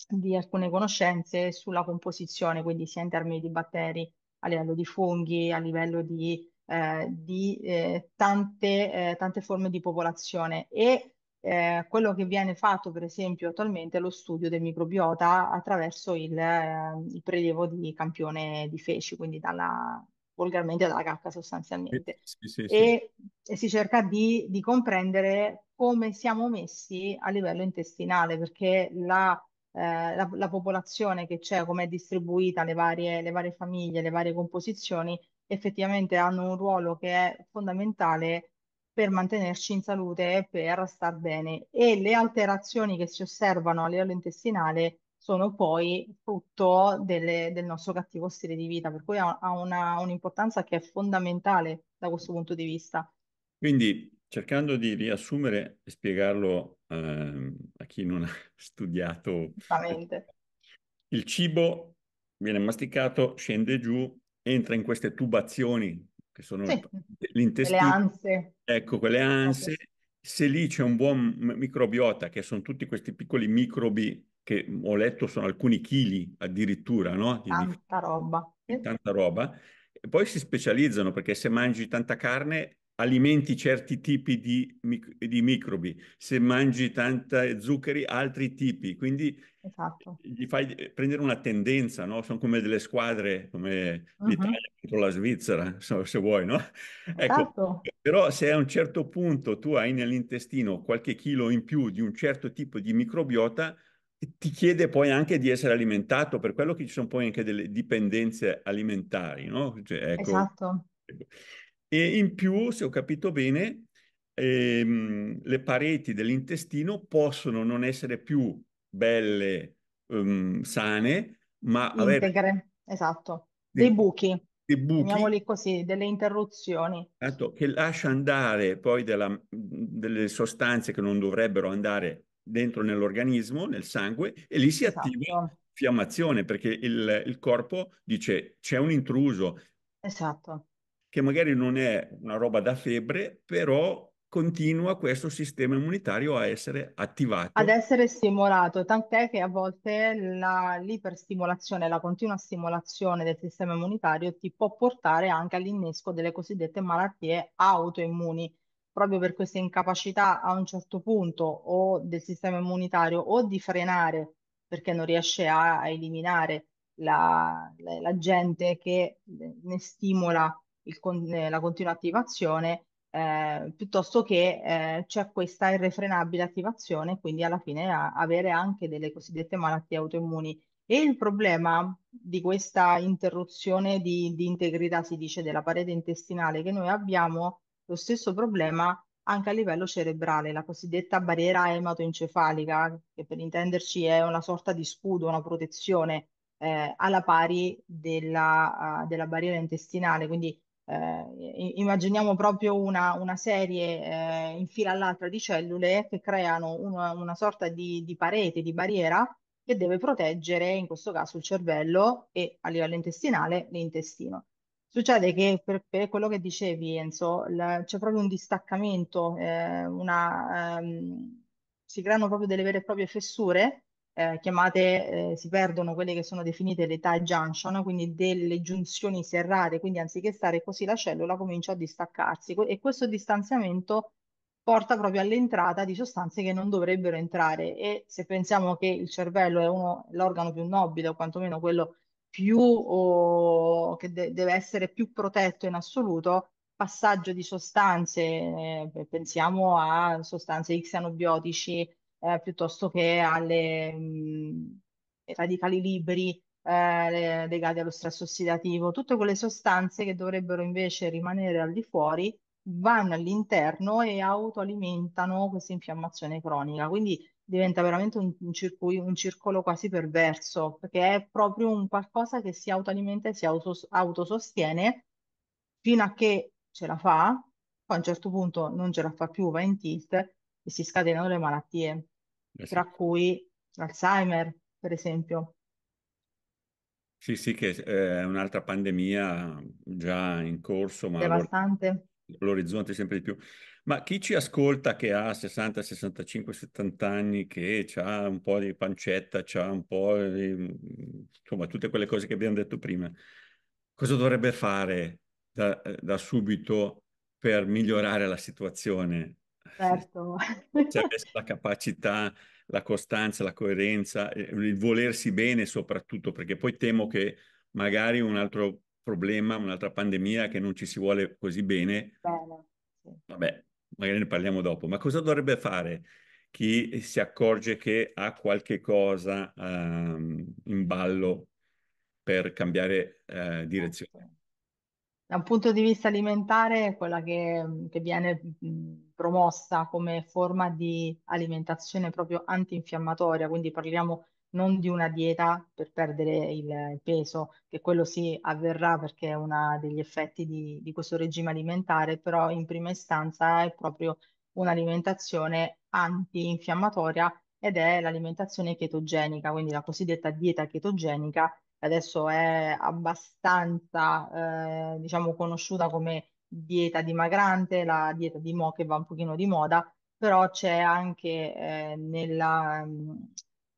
di alcune conoscenze sulla composizione, quindi sia in termini di batteri, a livello di funghi, a livello di, eh, di eh, tante, eh, tante, forme di popolazione e eh, quello che viene fatto per esempio attualmente è lo studio del microbiota attraverso il, eh, il prelievo di campione di feci, quindi dalla, volgarmente dalla cacca sostanzialmente. Sì, sì, sì. E, e, si cerca di, di, comprendere come siamo messi a livello intestinale, perché la, eh, la, la popolazione che c'è, come è distribuita, le varie, le varie famiglie, le varie composizioni, effettivamente hanno un ruolo che è fondamentale per mantenerci in salute e per star bene. E le alterazioni che si osservano a livello intestinale sono poi frutto delle, del nostro cattivo stile di vita, per cui ha, ha una, un'importanza che è fondamentale da questo punto di vista. Quindi, cercando di riassumere e spiegarlo eh, a chi non ha studiato, Esattamente. il cibo viene masticato, scende giù, entra in queste tubazioni che sono sì, l'intestino. Quelle ansie. Ecco, quelle anse. Se lì c'è un buon microbiota, che sono tutti questi piccoli microbi che ho letto sono alcuni chili addirittura, no? Di, roba. Di, tanta roba. E poi si specializzano perché se mangi tanta carne alimenti certi tipi di, di, microbi, se mangi tanti eh, zuccheri altri tipi, quindi esatto. gli fai eh, prendere una tendenza, no? sono come delle squadre, come uh-huh. l'Italia contro la Svizzera, se vuoi, no? Ecco, esatto. però se a un certo punto tu hai nell'intestino qualche chilo in più di un certo tipo di microbiota, ti chiede poi anche di essere alimentato, per quello che ci sono poi anche delle dipendenze alimentari, no? Cioè, ecco, esatto. Ecco. E in più, se ho capito bene, ehm, le pareti dell'intestino possono non essere più belle, ehm, sane, ma avere... Integre, esatto, dei, dei buchi. Dei buchi. così, delle interruzioni. Esatto, che lascia andare poi della, delle sostanze che non dovrebbero andare dentro nell'organismo, nel sangue, e lì si esatto. attiva fiammazione perché il, il corpo dice c'è un intruso. Esatto che magari non è una roba da febbre, però continua questo sistema immunitario a essere attivato. Ad essere stimolato, tant'è che a volte la, l'iperstimolazione, la continua stimolazione del sistema immunitario ti può portare anche all'innesco delle cosiddette malattie autoimmuni, proprio per questa incapacità a un certo punto o del sistema immunitario o di frenare perché non riesce a, a eliminare l'agente la, la che ne stimola il, eh, la continua attivazione, eh, piuttosto che eh, c'è questa irrefrenabile attivazione, quindi alla fine avere anche delle cosiddette malattie autoimmuni. E il problema di questa interruzione di, di integrità, si dice, della parete intestinale, che noi abbiamo lo stesso problema anche a livello cerebrale, la cosiddetta barriera ematoencefalica, che per intenderci è una sorta di scudo, una protezione eh, alla pari della, uh, della barriera intestinale. Quindi eh, immaginiamo proprio una, una serie eh, in fila all'altra di cellule che creano una, una sorta di, di, parete, di barriera che deve proteggere in questo caso il cervello e a livello intestinale l'intestino. Succede che per, per quello che dicevi Enzo, la, c'è proprio un distaccamento, eh, una, ehm, si creano proprio delle vere e proprie fessure eh, chiamate, eh, si perdono quelle che sono definite le tie junction, quindi delle giunzioni serrate, quindi anziché stare così la cellula comincia a distaccarsi e questo distanziamento porta proprio all'entrata di sostanze che non dovrebbero entrare e se pensiamo che il cervello è uno, l'organo più nobile o quantomeno quello più o, che de- deve essere più protetto in assoluto, passaggio di sostanze, eh, pensiamo a sostanze xenobiotici, eh, piuttosto che alle mh, mm, radicali liberi eh, legati allo stress ossidativo. Tutte quelle sostanze che dovrebbero invece rimanere al di fuori vanno all'interno e autoalimentano questa infiammazione cronica. Quindi diventa veramente un, un, circuito, un circolo quasi perverso, perché è proprio un qualcosa che si autoalimenta e si autos- autosostiene fino a che ce la fa, poi a un certo punto non ce la fa più, va in tilt e si scatenano le malattie. Eh tra cui l'Alzheimer, per esempio. Sì, sì, che eh, è un'altra pandemia già in corso, ma Devastante. l'orizzonte sempre di più. Ma chi ci ascolta che ha 60, 65, 70 anni, che ha un po' di pancetta, ha un po' di... insomma, tutte quelle cose che abbiamo detto prima, cosa dovrebbe fare da, eh, da subito per migliorare la situazione? Certo. Se avesse la capacità, la costanza, la coerenza, eh, il volersi bene soprattutto, perché poi temo che magari un altro problema, un'altra pandemia che non ci si vuole così bene, bene sì. vabbè, magari ne parliamo dopo, ma cosa dovrebbe fare chi si accorge che ha qualche cosa um, in ballo per cambiare uh, direzione? Da un punto di vista alimentare, quella che, che viene promossa come forma di alimentazione proprio antinfiammatoria, quindi parliamo non di una dieta per perdere il peso, che quello sì avverrà perché è uno degli effetti di, di questo regime alimentare, però in prima istanza è proprio un'alimentazione antinfiammatoria ed è l'alimentazione chetogenica, quindi la cosiddetta dieta chetogenica, adesso è abbastanza eh, diciamo conosciuta come dieta dimagrante, la dieta di Mo che va un pochino di moda, però c'è anche eh, nella, mm,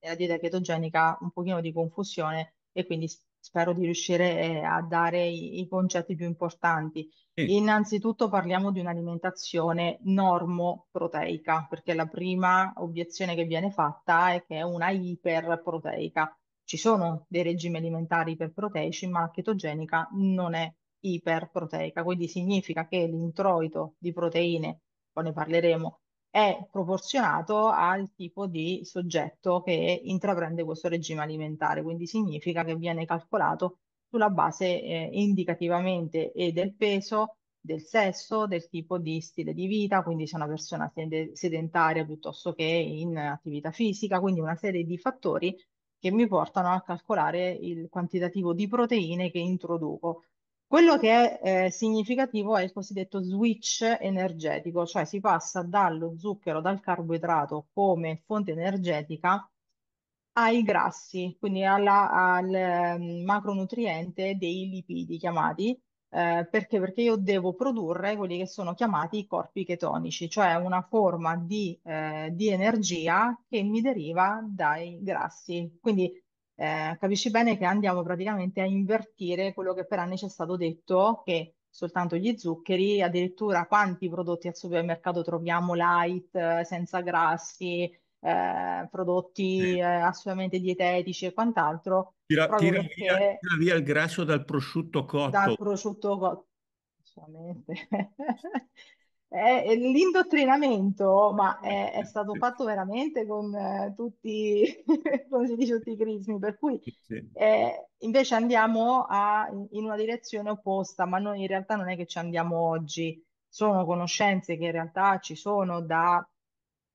nella, dieta chetogenica un pochino di confusione e quindi spero di riuscire eh, a dare i, i, concetti più importanti. Innanzitutto parliamo di un'alimentazione normoproteica, perché la prima obiezione che viene fatta è che è una iperproteica. Ci sono dei regimi alimentari iperproteici, ma la chetogenica non è iperproteica, quindi significa che l'introito di proteine, poi ne parleremo, è proporzionato al tipo di soggetto che intraprende questo regime alimentare, quindi significa che viene calcolato sulla base eh, indicativamente e del peso, del sesso, del tipo di stile di vita, quindi se una persona sedentaria piuttosto che in attività fisica, quindi una serie di fattori che mi portano a calcolare il quantitativo di proteine che introduco quello che è eh, significativo è il cosiddetto switch energetico, cioè si passa dallo zucchero, dal carboidrato come fonte energetica ai grassi, quindi alla- al ehm, macronutriente dei lipidi chiamati, eh, perché? Perché io devo produrre quelli che sono chiamati i corpi chetonici, cioè una forma di, eh, di energia che mi deriva dai grassi. Quindi eh, capisci bene che andiamo praticamente a invertire quello che per anni ci è stato detto, che soltanto gli zuccheri, addirittura quanti prodotti al supermercato troviamo light, eh, senza grassi, eh, prodotti eh, assolutamente dietetici e quant'altro. Tira, tira, via, tira, via, il grasso dal prosciutto cotto. Dal prosciutto cotto. Assolutamente. Eh, eh, l'indottrinamento, ma è, è, stato fatto veramente con eh, tutti, come si dice, tutti i crismi, per cui eh, invece andiamo a, in una direzione opposta, ma noi in realtà non è che ci andiamo oggi, sono conoscenze che in realtà ci sono da,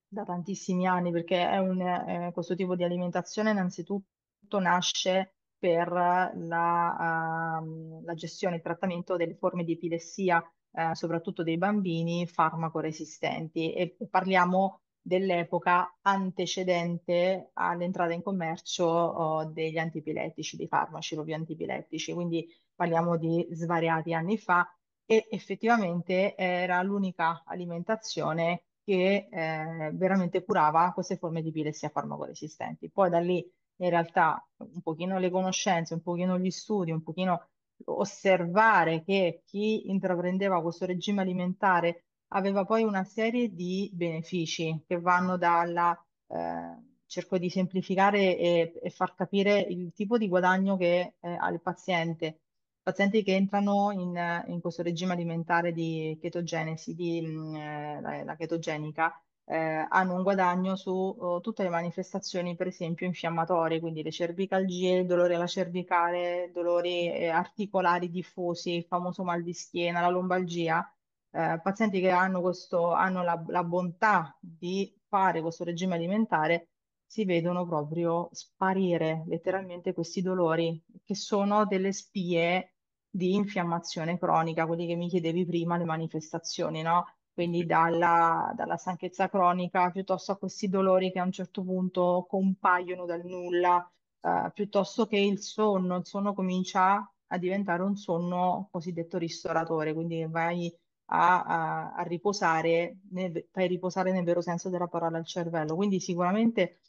da tantissimi anni, perché un, eh, questo tipo di alimentazione innanzitutto nasce per la, uh, la gestione e il trattamento delle forme di epilessia eh, soprattutto dei bambini, farmacoresistenti e parliamo dell'epoca antecedente all'entrata in commercio oh, degli antipilettici, dei farmaci proprio antipilettici, quindi parliamo di svariati anni fa e effettivamente era l'unica alimentazione che eh, veramente curava queste forme di epilessia farmacoresistenti. Poi da lì in realtà un pochino le conoscenze, un pochino gli studi, un pochino osservare che chi intraprendeva questo regime alimentare aveva poi una serie di benefici che vanno dalla, eh, cerco di semplificare e, e, far capire il tipo di guadagno che eh, ha il paziente. Pazienti che entrano in, in questo regime alimentare di chetogenesi, di, mm, eh, la, la chetogenica, eh, hanno un guadagno su oh, tutte le manifestazioni, per esempio, infiammatorie, quindi le cervicalgie, il dolore alla cervicale, dolori eh, articolari diffusi, il famoso mal di schiena, la lombalgia. Eh, pazienti che hanno, questo, hanno la, la bontà di fare questo regime alimentare si vedono proprio sparire letteralmente questi dolori, che sono delle spie di infiammazione cronica, quelli che mi chiedevi prima, le manifestazioni, no? quindi dalla, dalla stanchezza cronica piuttosto a questi dolori che a un certo punto compaiono dal nulla, eh, piuttosto che il sonno, il sonno comincia a diventare un sonno cosiddetto ristoratore, quindi vai a, a, a riposare, nel, fai riposare nel vero senso della parola al cervello. Quindi sicuramente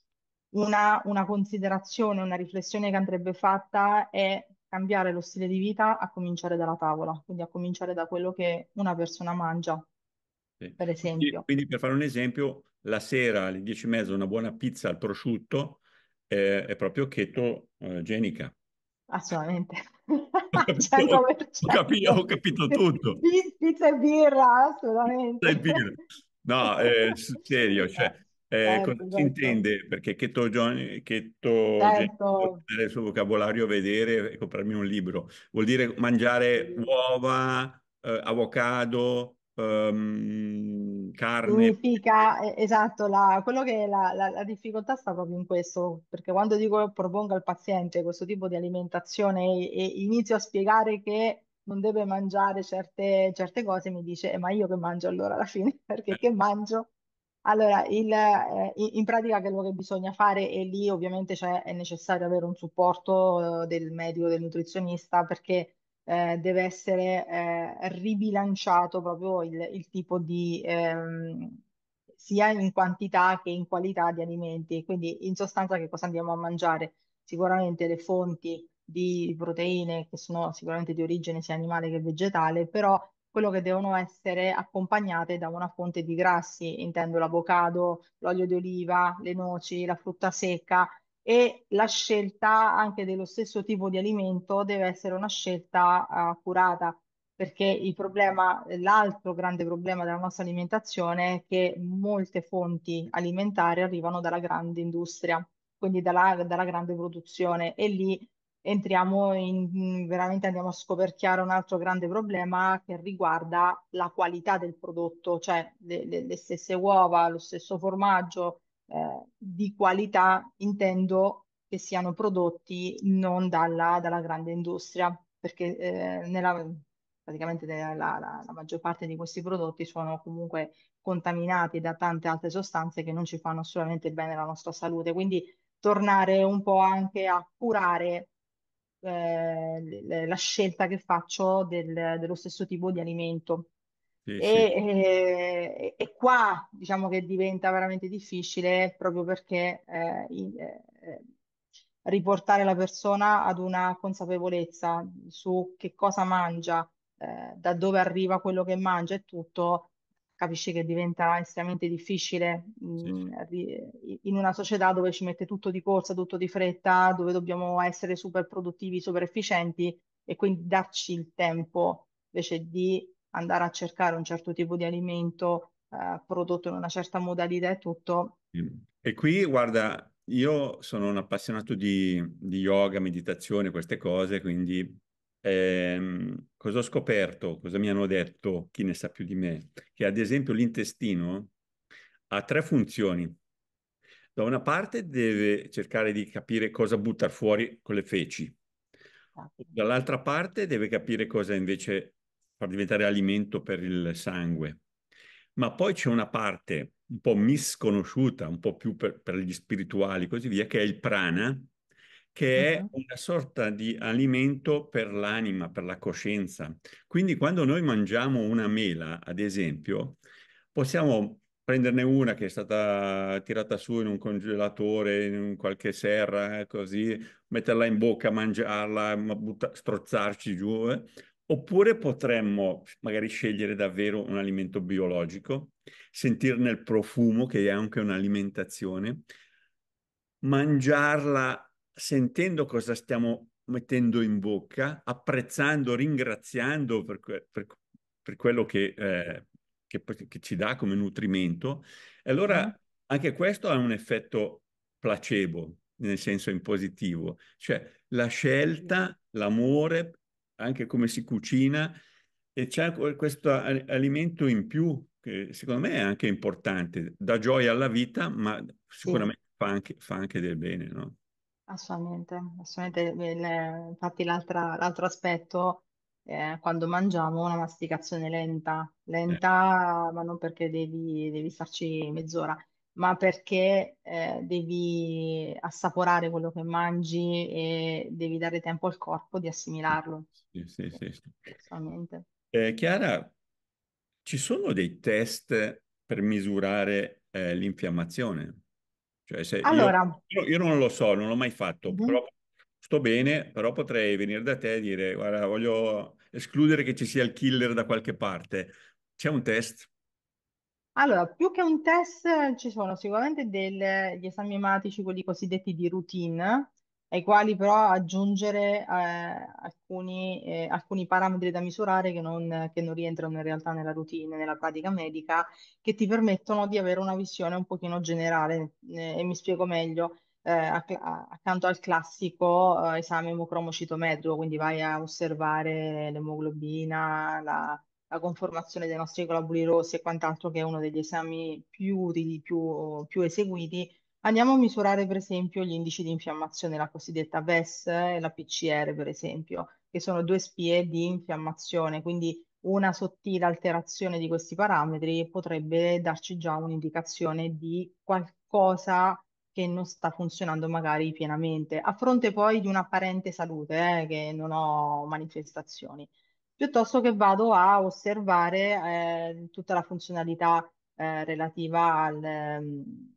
una, una considerazione, una riflessione che andrebbe fatta è cambiare lo stile di vita a cominciare dalla tavola, quindi a cominciare da quello che una persona mangia. Per esempio. Quindi, quindi, per fare un esempio, la sera alle 10 e mezza una buona pizza al prosciutto eh, è proprio chetogenica. Eh, Assolutamente. ho, cioè, capito, ho, cioè, capito, tutto. Pizza e birra, assolutamente. Pizza e birra. No, eh, serio, cioè, eh, certo, cosa si esatto. intende? Perché chetogenica, cheto, certo. nel suo vocabolario vedere e comprarmi un libro, vuol dire mangiare uova, eh, avocado, um, carne. Significa, esatto, la, quello che la, la, la, difficoltà sta proprio in questo, perché quando dico propongo al paziente questo tipo di alimentazione e, e inizio a spiegare che non deve mangiare certe, certe cose, mi dice, eh, ma io che mangio allora alla fine? Perché eh. che mangio? Allora, il, eh, in pratica quello che bisogna fare, e lì ovviamente cioè, è necessario avere un supporto eh, del medico, del nutrizionista, perché eh, deve essere eh, ribilanciato proprio il, il tipo di, ehm, sia in quantità che in qualità di alimenti. Quindi in sostanza che cosa andiamo a mangiare? Sicuramente le fonti di proteine che sono sicuramente di origine sia animale che vegetale, però quello che devono essere accompagnate da una fonte di grassi, intendo l'avocado, l'olio d'oliva, le noci, la frutta secca, e la scelta anche dello stesso tipo di alimento deve essere una scelta accurata eh, perché il problema, l'altro grande problema della nostra alimentazione è che molte fonti alimentari arrivano dalla grande industria, quindi dalla, dalla grande produzione e lì entriamo in, veramente andiamo a scoperchiare un altro grande problema che riguarda la qualità del prodotto, cioè le, le, le stesse uova, lo stesso formaggio, eh, di qualità intendo che siano prodotti non dalla, dalla grande industria, perché eh, nella, praticamente nella, la, la, maggior parte di questi prodotti sono comunque contaminati da tante altre sostanze che non ci fanno assolutamente bene alla nostra salute. Quindi tornare un po' anche a curare eh, la scelta che faccio del, dello stesso tipo di alimento. Sì, e, sì. E, eh, e, qua diciamo che diventa veramente difficile proprio perché eh, in, eh, riportare la persona ad una consapevolezza su che cosa mangia, eh, da dove arriva quello che mangia e tutto, capisci che diventa estremamente difficile mh, mm, in una società dove ci mette tutto di corsa, tutto di fretta, dove dobbiamo essere super produttivi, super efficienti e quindi darci il tempo invece di andare a cercare un certo tipo di alimento eh, prodotto in una certa modalità e tutto. Mm. E qui, guarda, io sono un appassionato di, di yoga, meditazione, queste cose, quindi ehm, cosa ho scoperto, cosa mi hanno detto chi ne sa più di me? Che ad esempio l'intestino ha tre funzioni. Da una parte deve cercare di capire cosa buttare fuori con le feci, dall'altra parte deve capire cosa invece far diventare alimento per il sangue. Ma poi c'è una parte un po' misconosciuta, un po' più per, per gli spirituali e così via, che è il prana, che è una sorta di alimento per l'anima, per la coscienza. Quindi quando noi mangiamo una mela, ad esempio, possiamo prenderne una che è stata tirata su in un congelatore, in qualche serra, eh, così, metterla in bocca, mangiarla, butta- strozzarci giù, eh? Oppure potremmo magari scegliere davvero un alimento biologico, sentirne il profumo, che è anche un'alimentazione, mangiarla sentendo cosa stiamo mettendo in bocca, apprezzando, ringraziando per, que- per, per quello che, eh, che, che, ci dà come nutrimento. E allora mm. anche questo ha un effetto placebo, nel senso in positivo, cioè la scelta, l'amore anche come si cucina e c'è questo alimento in più che secondo me è anche importante, dà gioia alla vita, ma sicuramente sì. fa, anche, fa, anche, del bene, no? Assolutamente, assolutamente. Infatti l'altro aspetto eh, quando mangiamo una masticazione lenta, lenta eh. ma non perché devi, devi starci mezz'ora, ma perché eh, devi assaporare quello che mangi e devi dare tempo al corpo di assimilarlo. Sì, sì, sì. Eh, Chiara, ci sono dei test per misurare eh, l'infiammazione? Cioè, se allora... io, non lo so, non l'ho mai fatto, mm-hmm. sto bene, però potrei venire da te e dire, guarda, voglio escludere che ci sia il killer da qualche parte. C'è un test? Allora, più che un test ci sono sicuramente degli esami ematici, quelli cosiddetti di routine, ai quali però aggiungere eh, alcuni, eh, alcuni parametri da misurare che non, che non rientrano in realtà nella routine, nella pratica medica, che ti permettono di avere una visione un pochino generale, eh, e mi spiego meglio. eh, accanto al classico eh, esame emocromocitometrico, quindi vai a osservare l'emoglobina, la, la conformazione dei nostri globuli rossi e quant'altro, che è uno degli esami più utili, più, più eseguiti, andiamo a misurare per esempio gli indici di infiammazione, la cosiddetta VES e la PCR per esempio, che sono due spie di infiammazione, quindi una sottile alterazione di questi parametri potrebbe darci già un'indicazione di qualcosa che non sta funzionando magari pienamente, a fronte poi di un'apparente salute, eh, che non ho manifestazioni piuttosto che vado a osservare eh, tutta la funzionalità eh, relativa al, ehm,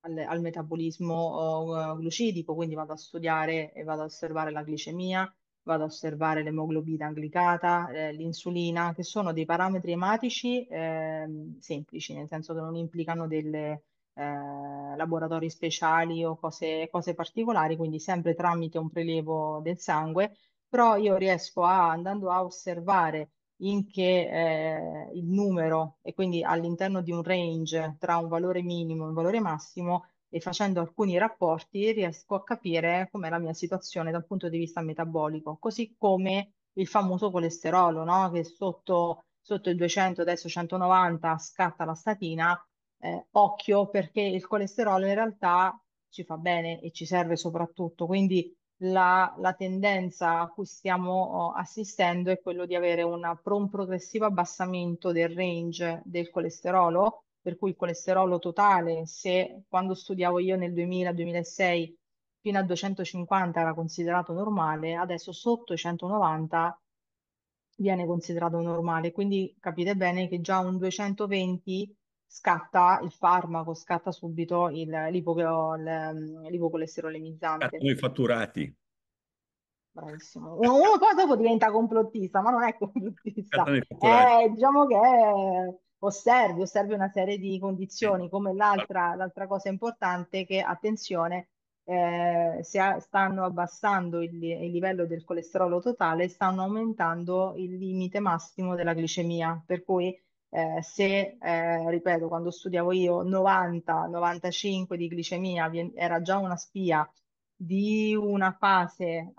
al, al metabolismo eh, glucidico, quindi vado a studiare e vado a osservare la glicemia, vado a osservare l'emoglobina glicata, eh, l'insulina, che sono dei parametri ematici eh, semplici, nel senso che non implicano dei eh, laboratori speciali o cose, cose particolari, quindi sempre tramite un prelievo del sangue però io riesco a, andando a osservare in che eh, il numero e quindi all'interno di un range tra un valore minimo e un valore massimo e facendo alcuni rapporti riesco a capire com'è la mia situazione dal punto di vista metabolico, così come il famoso colesterolo, no? che sotto, sotto il 200, adesso 190 scatta la statina, eh, occhio perché il colesterolo in realtà ci fa bene e ci serve soprattutto, quindi la, la tendenza a cui stiamo oh, assistendo è quello di avere una, un progressivo abbassamento del range del colesterolo, per cui il colesterolo totale, se quando studiavo io nel 2000-2006 fino a 250 era considerato normale, adesso sotto i 190 viene considerato normale. Quindi capite bene che già un 220 scatta il farmaco, scatta subito mm, l'ipocolesterolemizzante. i fatturati. Bravissimo. Uno poi dopo diventa complottista, ma non è complottista. È, eh, diciamo che osservi, osservi una serie di condizioni, come l'altra, cosa importante che, attenzione, eh, se stanno abbassando il, il, livello del colesterolo totale, stanno aumentando il limite massimo della glicemia, per cui eh, se, eh, ripeto, quando studiavo io 90-95 di glicemia era già una spia di una fase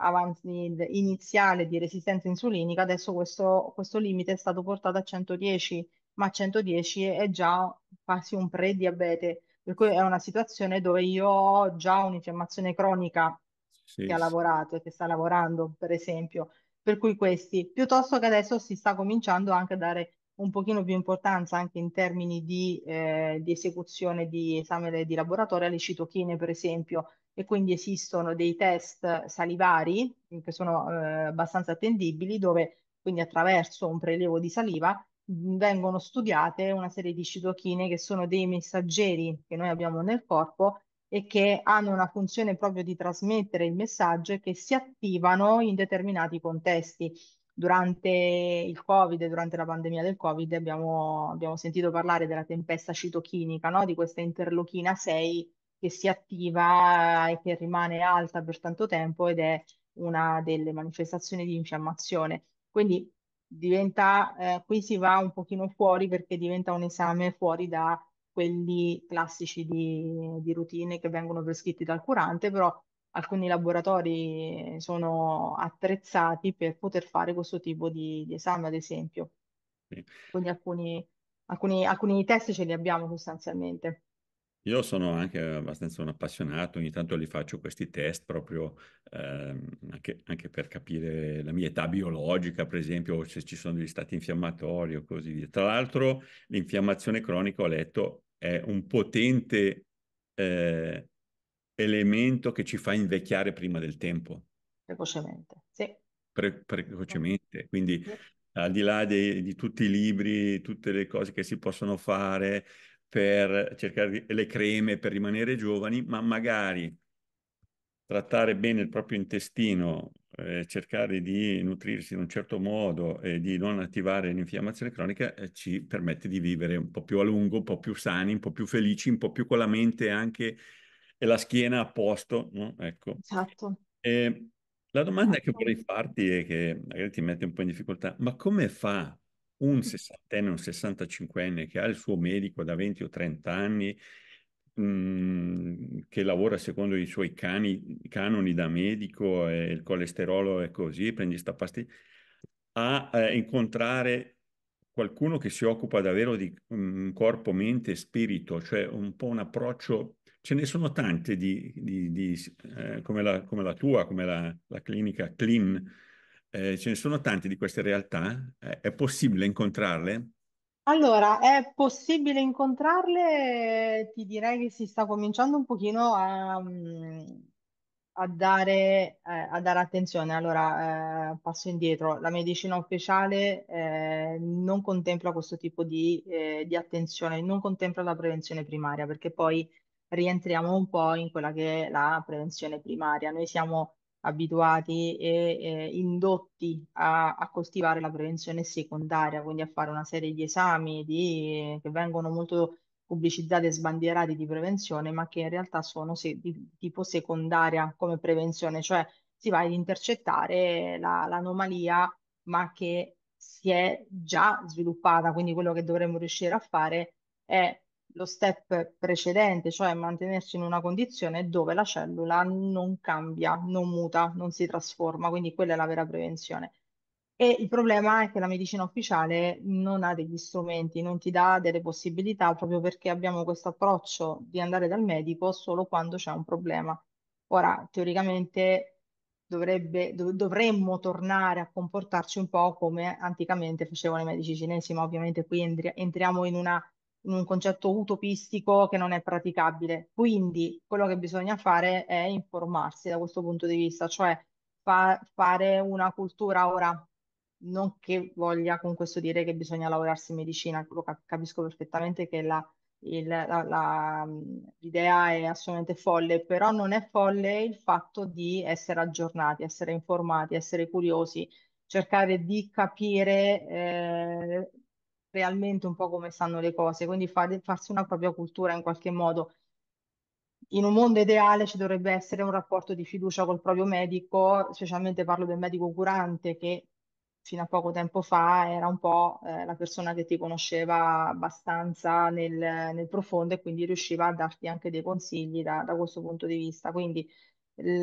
iniziale di resistenza insulinica, adesso questo, questo limite è stato portato a 110, ma 110 è già quasi un prediabete, per cui è una situazione dove io ho già un'infiammazione cronica che ha lavorato e che sta lavorando, per esempio. Per cui questi, piuttosto che adesso si sta cominciando anche a dare un pochino più importanza anche in termini di, eh, di esecuzione di esame di laboratorio le citochine, per esempio, e quindi esistono dei test salivari che sono eh, abbastanza attendibili, dove quindi attraverso un prelievo di saliva vengono studiate una serie di citochine che sono dei messaggeri che noi abbiamo nel corpo e che hanno una funzione proprio di trasmettere il messaggio e che si attivano in determinati contesti durante il Covid, durante la pandemia del Covid, abbiamo, abbiamo sentito parlare della tempesta citochinica, no? di questa interlochina 6 che si attiva e che rimane alta per tanto tempo ed è una delle manifestazioni di infiammazione. Quindi diventa, eh, qui si va un pochino fuori perché diventa un esame fuori da quelli classici di, di routine che vengono prescritti dal curante, però alcuni laboratori sono attrezzati per poter fare questo tipo di, di esame, ad esempio. Quindi alcuni, alcuni, alcuni test ce li abbiamo sostanzialmente. Io sono anche abbastanza un appassionato, ogni tanto li faccio questi test proprio ehm, anche, anche, per capire la mia età biologica, per esempio, se ci sono degli stati infiammatori o così via. Tra l'altro, l'infiammazione cronica, ho letto, è un potente eh, elemento che ci fa invecchiare prima del tempo. Precocemente, sì. Pre- precocemente, quindi sì. al di là dei, di tutti i libri, tutte le cose che si possono fare per cercare le creme per rimanere giovani, ma magari trattare bene il proprio intestino, eh, cercare di nutrirsi in un certo modo e di non attivare l'infiammazione cronica eh, ci permette di vivere un po' più a lungo, un po' più sani, un po' più felici, un po' più con la mente anche e la schiena a posto, no? Ecco. Esatto. E ehm, la domanda esatto. che vorrei farti e che magari ti mette un po' in difficoltà, ma come fa un mm. sessantenne, un 65enne che ha il suo medico da 20 o 30 anni, mm, che lavora secondo i suoi cani, canoni da medico e il colesterolo è così, prendi sta pastiglia, a eh, incontrare qualcuno che si occupa davvero di um, corpo, mente e spirito, cioè un po' un approccio, ce ne sono tante di, di, di, eh, come, la, come, la, tua, come la, la clinica Clean, eh, ce ne sono tante di queste realtà, eh, è possibile incontrarle? Allora, è possibile incontrarle, ti direi che si sta cominciando un pochino a, mm, a dare, eh, a dare attenzione. Allora, eh, passo indietro, la medicina ufficiale eh, non contempla questo tipo di, eh, di, attenzione, non contempla la prevenzione primaria, perché poi rientriamo un po' in quella che è la prevenzione primaria. Noi siamo abituati e indotti a, a, coltivare la prevenzione secondaria, quindi a fare una serie di esami di, che vengono molto pubblicizzati e sbandierati di prevenzione, ma che in realtà sono se- di tipo secondaria come prevenzione, cioè si va ad intercettare la- l'anomalia, ma che si è già sviluppata, quindi quello che dovremmo riuscire a fare è lo step precedente, cioè mantenersi in una condizione dove la cellula non cambia, non muta, non si trasforma, quindi quella è la vera prevenzione. E il problema è che la medicina ufficiale non ha degli strumenti, non ti dà delle possibilità proprio perché abbiamo questo approccio di andare dal medico solo quando c'è un problema. Ora, teoricamente dovrebbe- dov- dovremmo tornare a comportarci un po' come anticamente facevano i medici cinesi, ma ovviamente qui entri- entriamo in una- in un concetto utopistico che non è praticabile. Quindi quello che bisogna fare è informarsi da questo punto di vista, cioè fa- fare una cultura ora non che voglia con questo dire che bisogna lavorarsi in medicina, capisco perfettamente che la, il, la, la, l'idea è assolutamente folle, però non è folle il fatto di essere aggiornati, essere informati, essere curiosi, cercare di capire eh, realmente un po' come stanno le cose, quindi far, farsi una propria cultura in qualche modo in un mondo ideale ci dovrebbe essere un rapporto di fiducia col proprio medico, specialmente parlo del medico curante che fino a poco tempo fa era un po' eh, la persona che ti conosceva abbastanza nel, nel, profondo e quindi riusciva a darti anche dei consigli da, da questo punto di vista. Quindi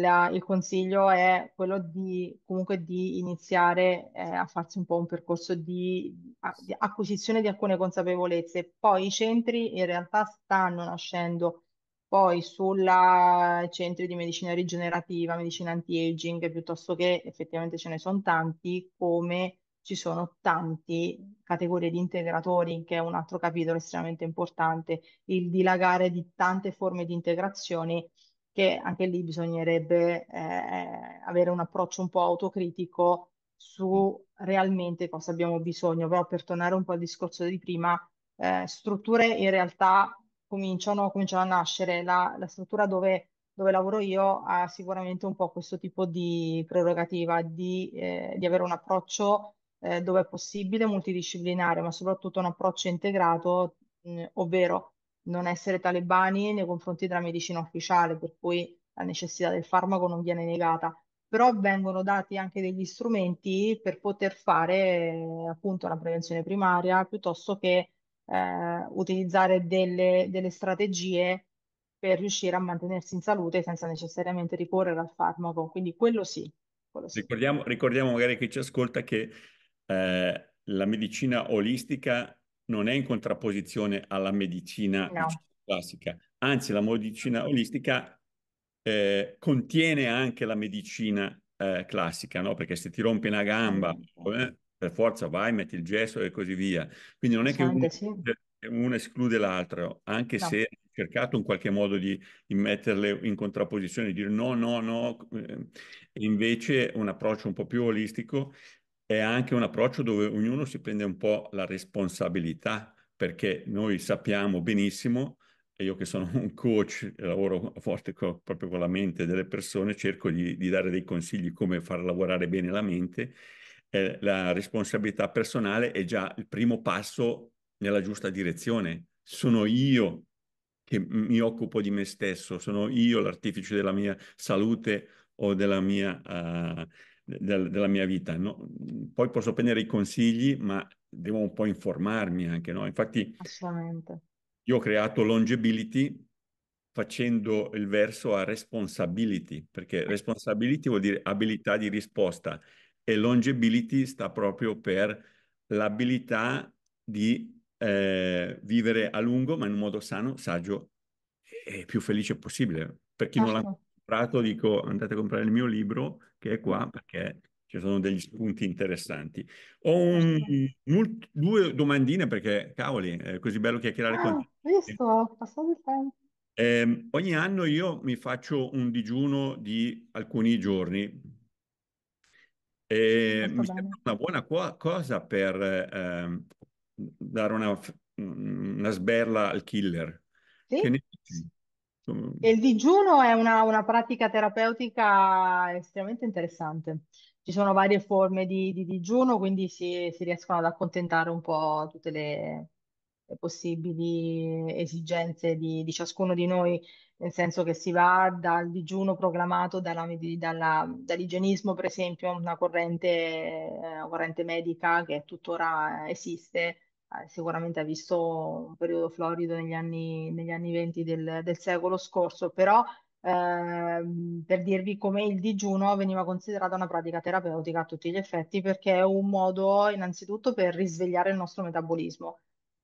la, il consiglio è quello di comunque di iniziare eh, a farsi un po' un percorso di, a, di acquisizione di alcune consapevolezze. Poi i centri in realtà stanno nascendo poi sui eh, centri di medicina rigenerativa, medicina anti-aging, piuttosto che effettivamente ce ne sono tanti, come ci sono tante categorie di integratori, che è un altro capitolo estremamente importante, il dilagare di tante forme di integrazioni che anche lì bisognerebbe eh, avere un approccio un po' autocritico su mm. realmente cosa abbiamo bisogno, però per tornare un po' al discorso di prima, eh, strutture in realtà cominciano, cominciano a nascere. La, la struttura dove, dove, lavoro io ha sicuramente un po' questo tipo di prerogativa di, eh, di avere un approccio eh, dove è possibile multidisciplinare, ma soprattutto un approccio integrato, mh, ovvero non essere talebani nei confronti della medicina ufficiale, per cui la necessità del farmaco non viene negata però vengono dati anche degli strumenti per poter fare appunto una prevenzione primaria piuttosto che eh, utilizzare delle, delle strategie per riuscire a mantenersi in salute senza necessariamente ricorrere al farmaco. Quindi quello sì. Quello sì. Ricordiamo, ricordiamo, magari chi ci ascolta che eh, la medicina olistica non è in contrapposizione alla medicina no. classica, anzi la medicina olistica eh, contiene anche la medicina eh, classica, no? perché se ti rompi una gamba, eh, per forza vai, metti il gesso e così via. Quindi non è che uno, sì. uno esclude l'altro, anche no. se hai cercato in qualche modo di, metterle in contrapposizione, di dire no, no, no. Eh, e invece un approccio un po' più olistico è anche un approccio dove ognuno si prende un po' la responsabilità, perché noi sappiamo benissimo e io che sono un coach, lavoro a volte co- proprio con la mente delle persone, cerco di, di dare dei consigli come far lavorare bene la mente la responsabilità personale è già il primo passo nella giusta direzione. Sono io che mi occupo di me stesso, sono io l'artifice della mia salute o della mia, uh, del, della mia vita. No? Poi posso prendere i consigli, ma devo un po' informarmi anche. No? Infatti, io ho creato Longebility facendo il verso a responsibility, perché responsibility vuol dire abilità di risposta e longevity sta proprio per l'abilità di eh, vivere a lungo, ma in un modo sano, saggio e più felice possibile. Per chi certo. non l'ha certo. comprato, dico andate a comprare il mio libro che è qua perché ci sono degli spunti interessanti. Ho un, un, due domandine perché, cavoli, è così bello chiacchierare ah, con te. Visto, passato il tempo. Eh, ogni anno io mi faccio un digiuno di alcuni giorni, eh, mi bene. sembra una buona co- cosa per eh, dare una, mm, una, sberla al killer. Sì. Ne... Mm. il digiuno è una, una, pratica terapeutica estremamente interessante. Ci sono varie forme di, di digiuno, quindi si, si, riescono ad accontentare un po' tutte le, le possibili esigenze di, di ciascuno di noi nel senso che si va dal digiuno proclamato dalla, dalla, dall'igienismo, per esempio, una corrente, eh, corrente medica che tuttora esiste, sicuramente ha visto un periodo florido negli anni, negli anni 20 del, del secolo scorso, però eh, per dirvi come il digiuno veniva considerato una pratica terapeutica a tutti gli effetti perché è un modo innanzitutto per risvegliare il nostro metabolismo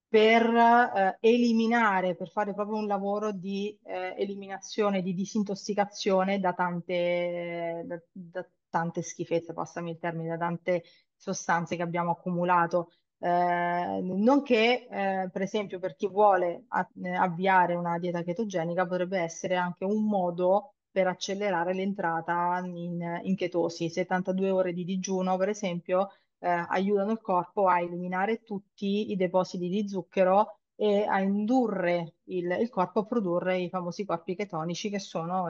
per eh, eliminare, per fare proprio un lavoro di eh, eliminazione, di disintossicazione da tante, da, da tante schifezze, passami il termine, da tante sostanze che abbiamo accumulato. Eh, nonché, eh, per esempio, per chi vuole a- eh, avviare una dieta chetogenica, potrebbe essere anche un modo per accelerare l'entrata in, in chetosi. 72 ore di digiuno, per esempio, eh, aiutano il corpo a eliminare tutti i depositi di zucchero e a indurre il, il corpo a produrre i famosi corpi chetonici che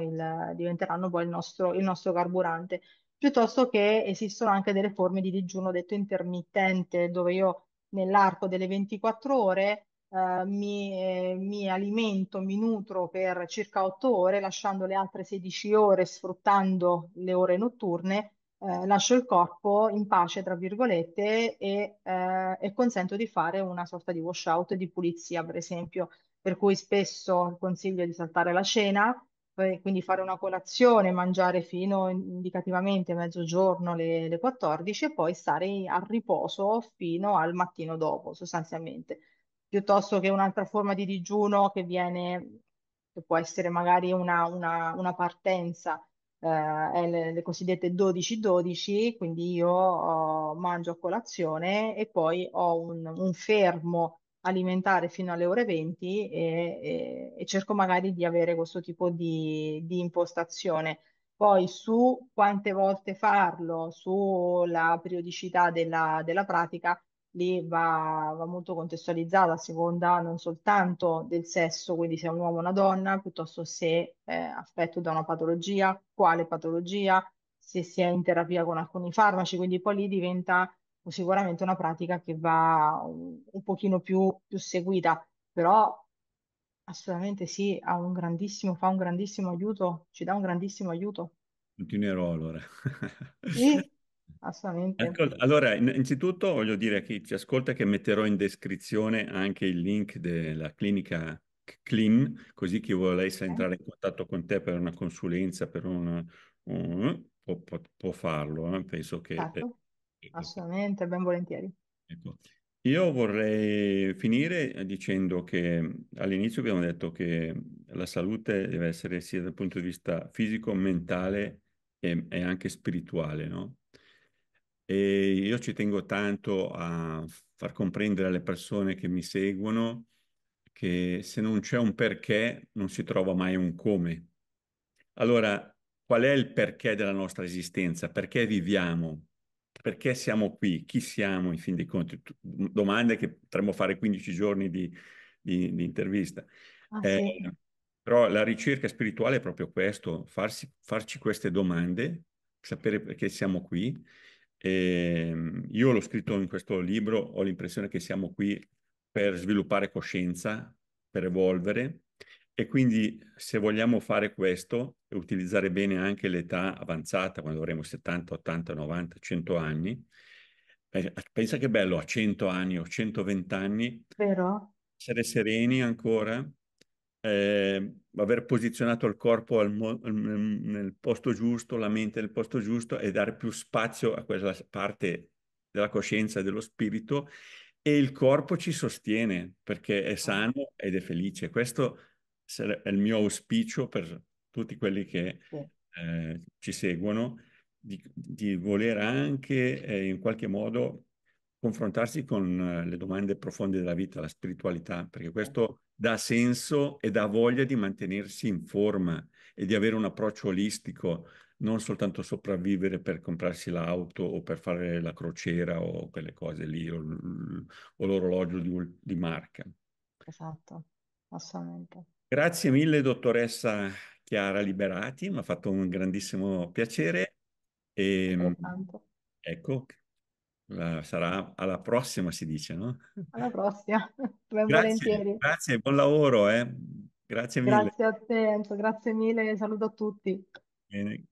il, diventeranno poi il nostro, il nostro carburante. Piuttosto che esistono anche delle forme di digiuno detto intermittente, dove io nell'arco delle 24 ore Uh, mi, eh, mi, alimento, mi nutro per circa 8 ore, lasciando le altre 16 ore sfruttando le ore notturne eh, lascio il corpo in pace, tra virgolette, e, eh, e consento di fare una sorta di washout di pulizia, per esempio, per cui spesso consiglio di saltare la cena eh, quindi fare una colazione, mangiare fino indicativamente a mezzogiorno le, le 14 e poi stare al riposo fino al mattino dopo, sostanzialmente. Piuttosto che un'altra forma di digiuno che viene, che può essere magari una, una, una partenza eh, le, le cosiddette 12-12, quindi io oh, mangio a colazione e poi ho un, un fermo alimentare fino alle ore 20 e, e, e, cerco magari di avere questo tipo di, di impostazione. Poi su quante volte farlo, sulla periodicità della, della pratica, lì va, va, molto contestualizzata a seconda non soltanto del sesso, quindi se è un uomo o una donna, piuttosto se è eh, affetto da una patologia, quale patologia, se si è in terapia con alcuni farmaci, quindi poi lì diventa sicuramente una pratica che va un, un pochino più, più seguita, però assolutamente sì, ha un grandissimo, fa un grandissimo aiuto, ci dà un grandissimo aiuto. Continuerò allora. Sì. assolutamente. Ascolta, allora, innanzitutto voglio dire a chi ci ascolta che metterò in descrizione anche il link della clinica CLIM, così chi volesse entrare in contatto con te per una consulenza, per un, un può, può, può, farlo, eh? penso che... Certo. Eh, ecco. Assolutamente, ben volentieri. Ecco. Io vorrei finire eh, dicendo che all'inizio abbiamo detto che la salute deve essere sia dal punto di vista fisico, mentale e, e anche spirituale, no? e io ci tengo tanto a far comprendere alle persone che mi seguono che se non c'è un perché non si trova mai un come. Allora, qual è il perché della nostra esistenza? Perché viviamo? Perché siamo qui? Chi siamo, in fin dei conti? Domande che potremmo fare 15 giorni di, di, di intervista. Ah, eh, sì. eh, però la ricerca spirituale è proprio questo, farsi, farci queste domande, sapere perché siamo qui e ehm, io l'ho scritto in questo libro, ho l'impressione che siamo qui per sviluppare coscienza, per evolvere e quindi se vogliamo fare questo e utilizzare bene anche l'età avanzata, quando avremo 70, 80, 90, 100 anni, eh, pensa che bello a 100 anni o 120 anni, Vero? essere sereni ancora, eh, aver posizionato il corpo al mo- nel posto giusto, la mente nel posto giusto e dare più spazio a quella parte della coscienza e dello spirito e il corpo ci sostiene perché è ah. sano ed è felice. Questo è il mio auspicio per tutti quelli che eh, ci seguono, di, di voler anche eh, in qualche modo confrontarsi con eh, le domande profonde della vita, la spiritualità, perché certo. questo dà senso e dà voglia di mantenersi in forma e di avere un approccio olistico, non soltanto sopravvivere per comprarsi l'auto o per fare la crociera o quelle cose lì o, o l'orologio di, di marca. Esatto, assolutamente. Grazie mille dottoressa Chiara Liberati, mi ha fatto un grandissimo piacere. E, ehm, ecco, eh, sarà alla prossima, si dice, no? Alla prossima, ben grazie, volentieri. Grazie, buon lavoro, eh. Grazie mille. Grazie a te, Enzo, grazie mille, saluto a tutti. Bene.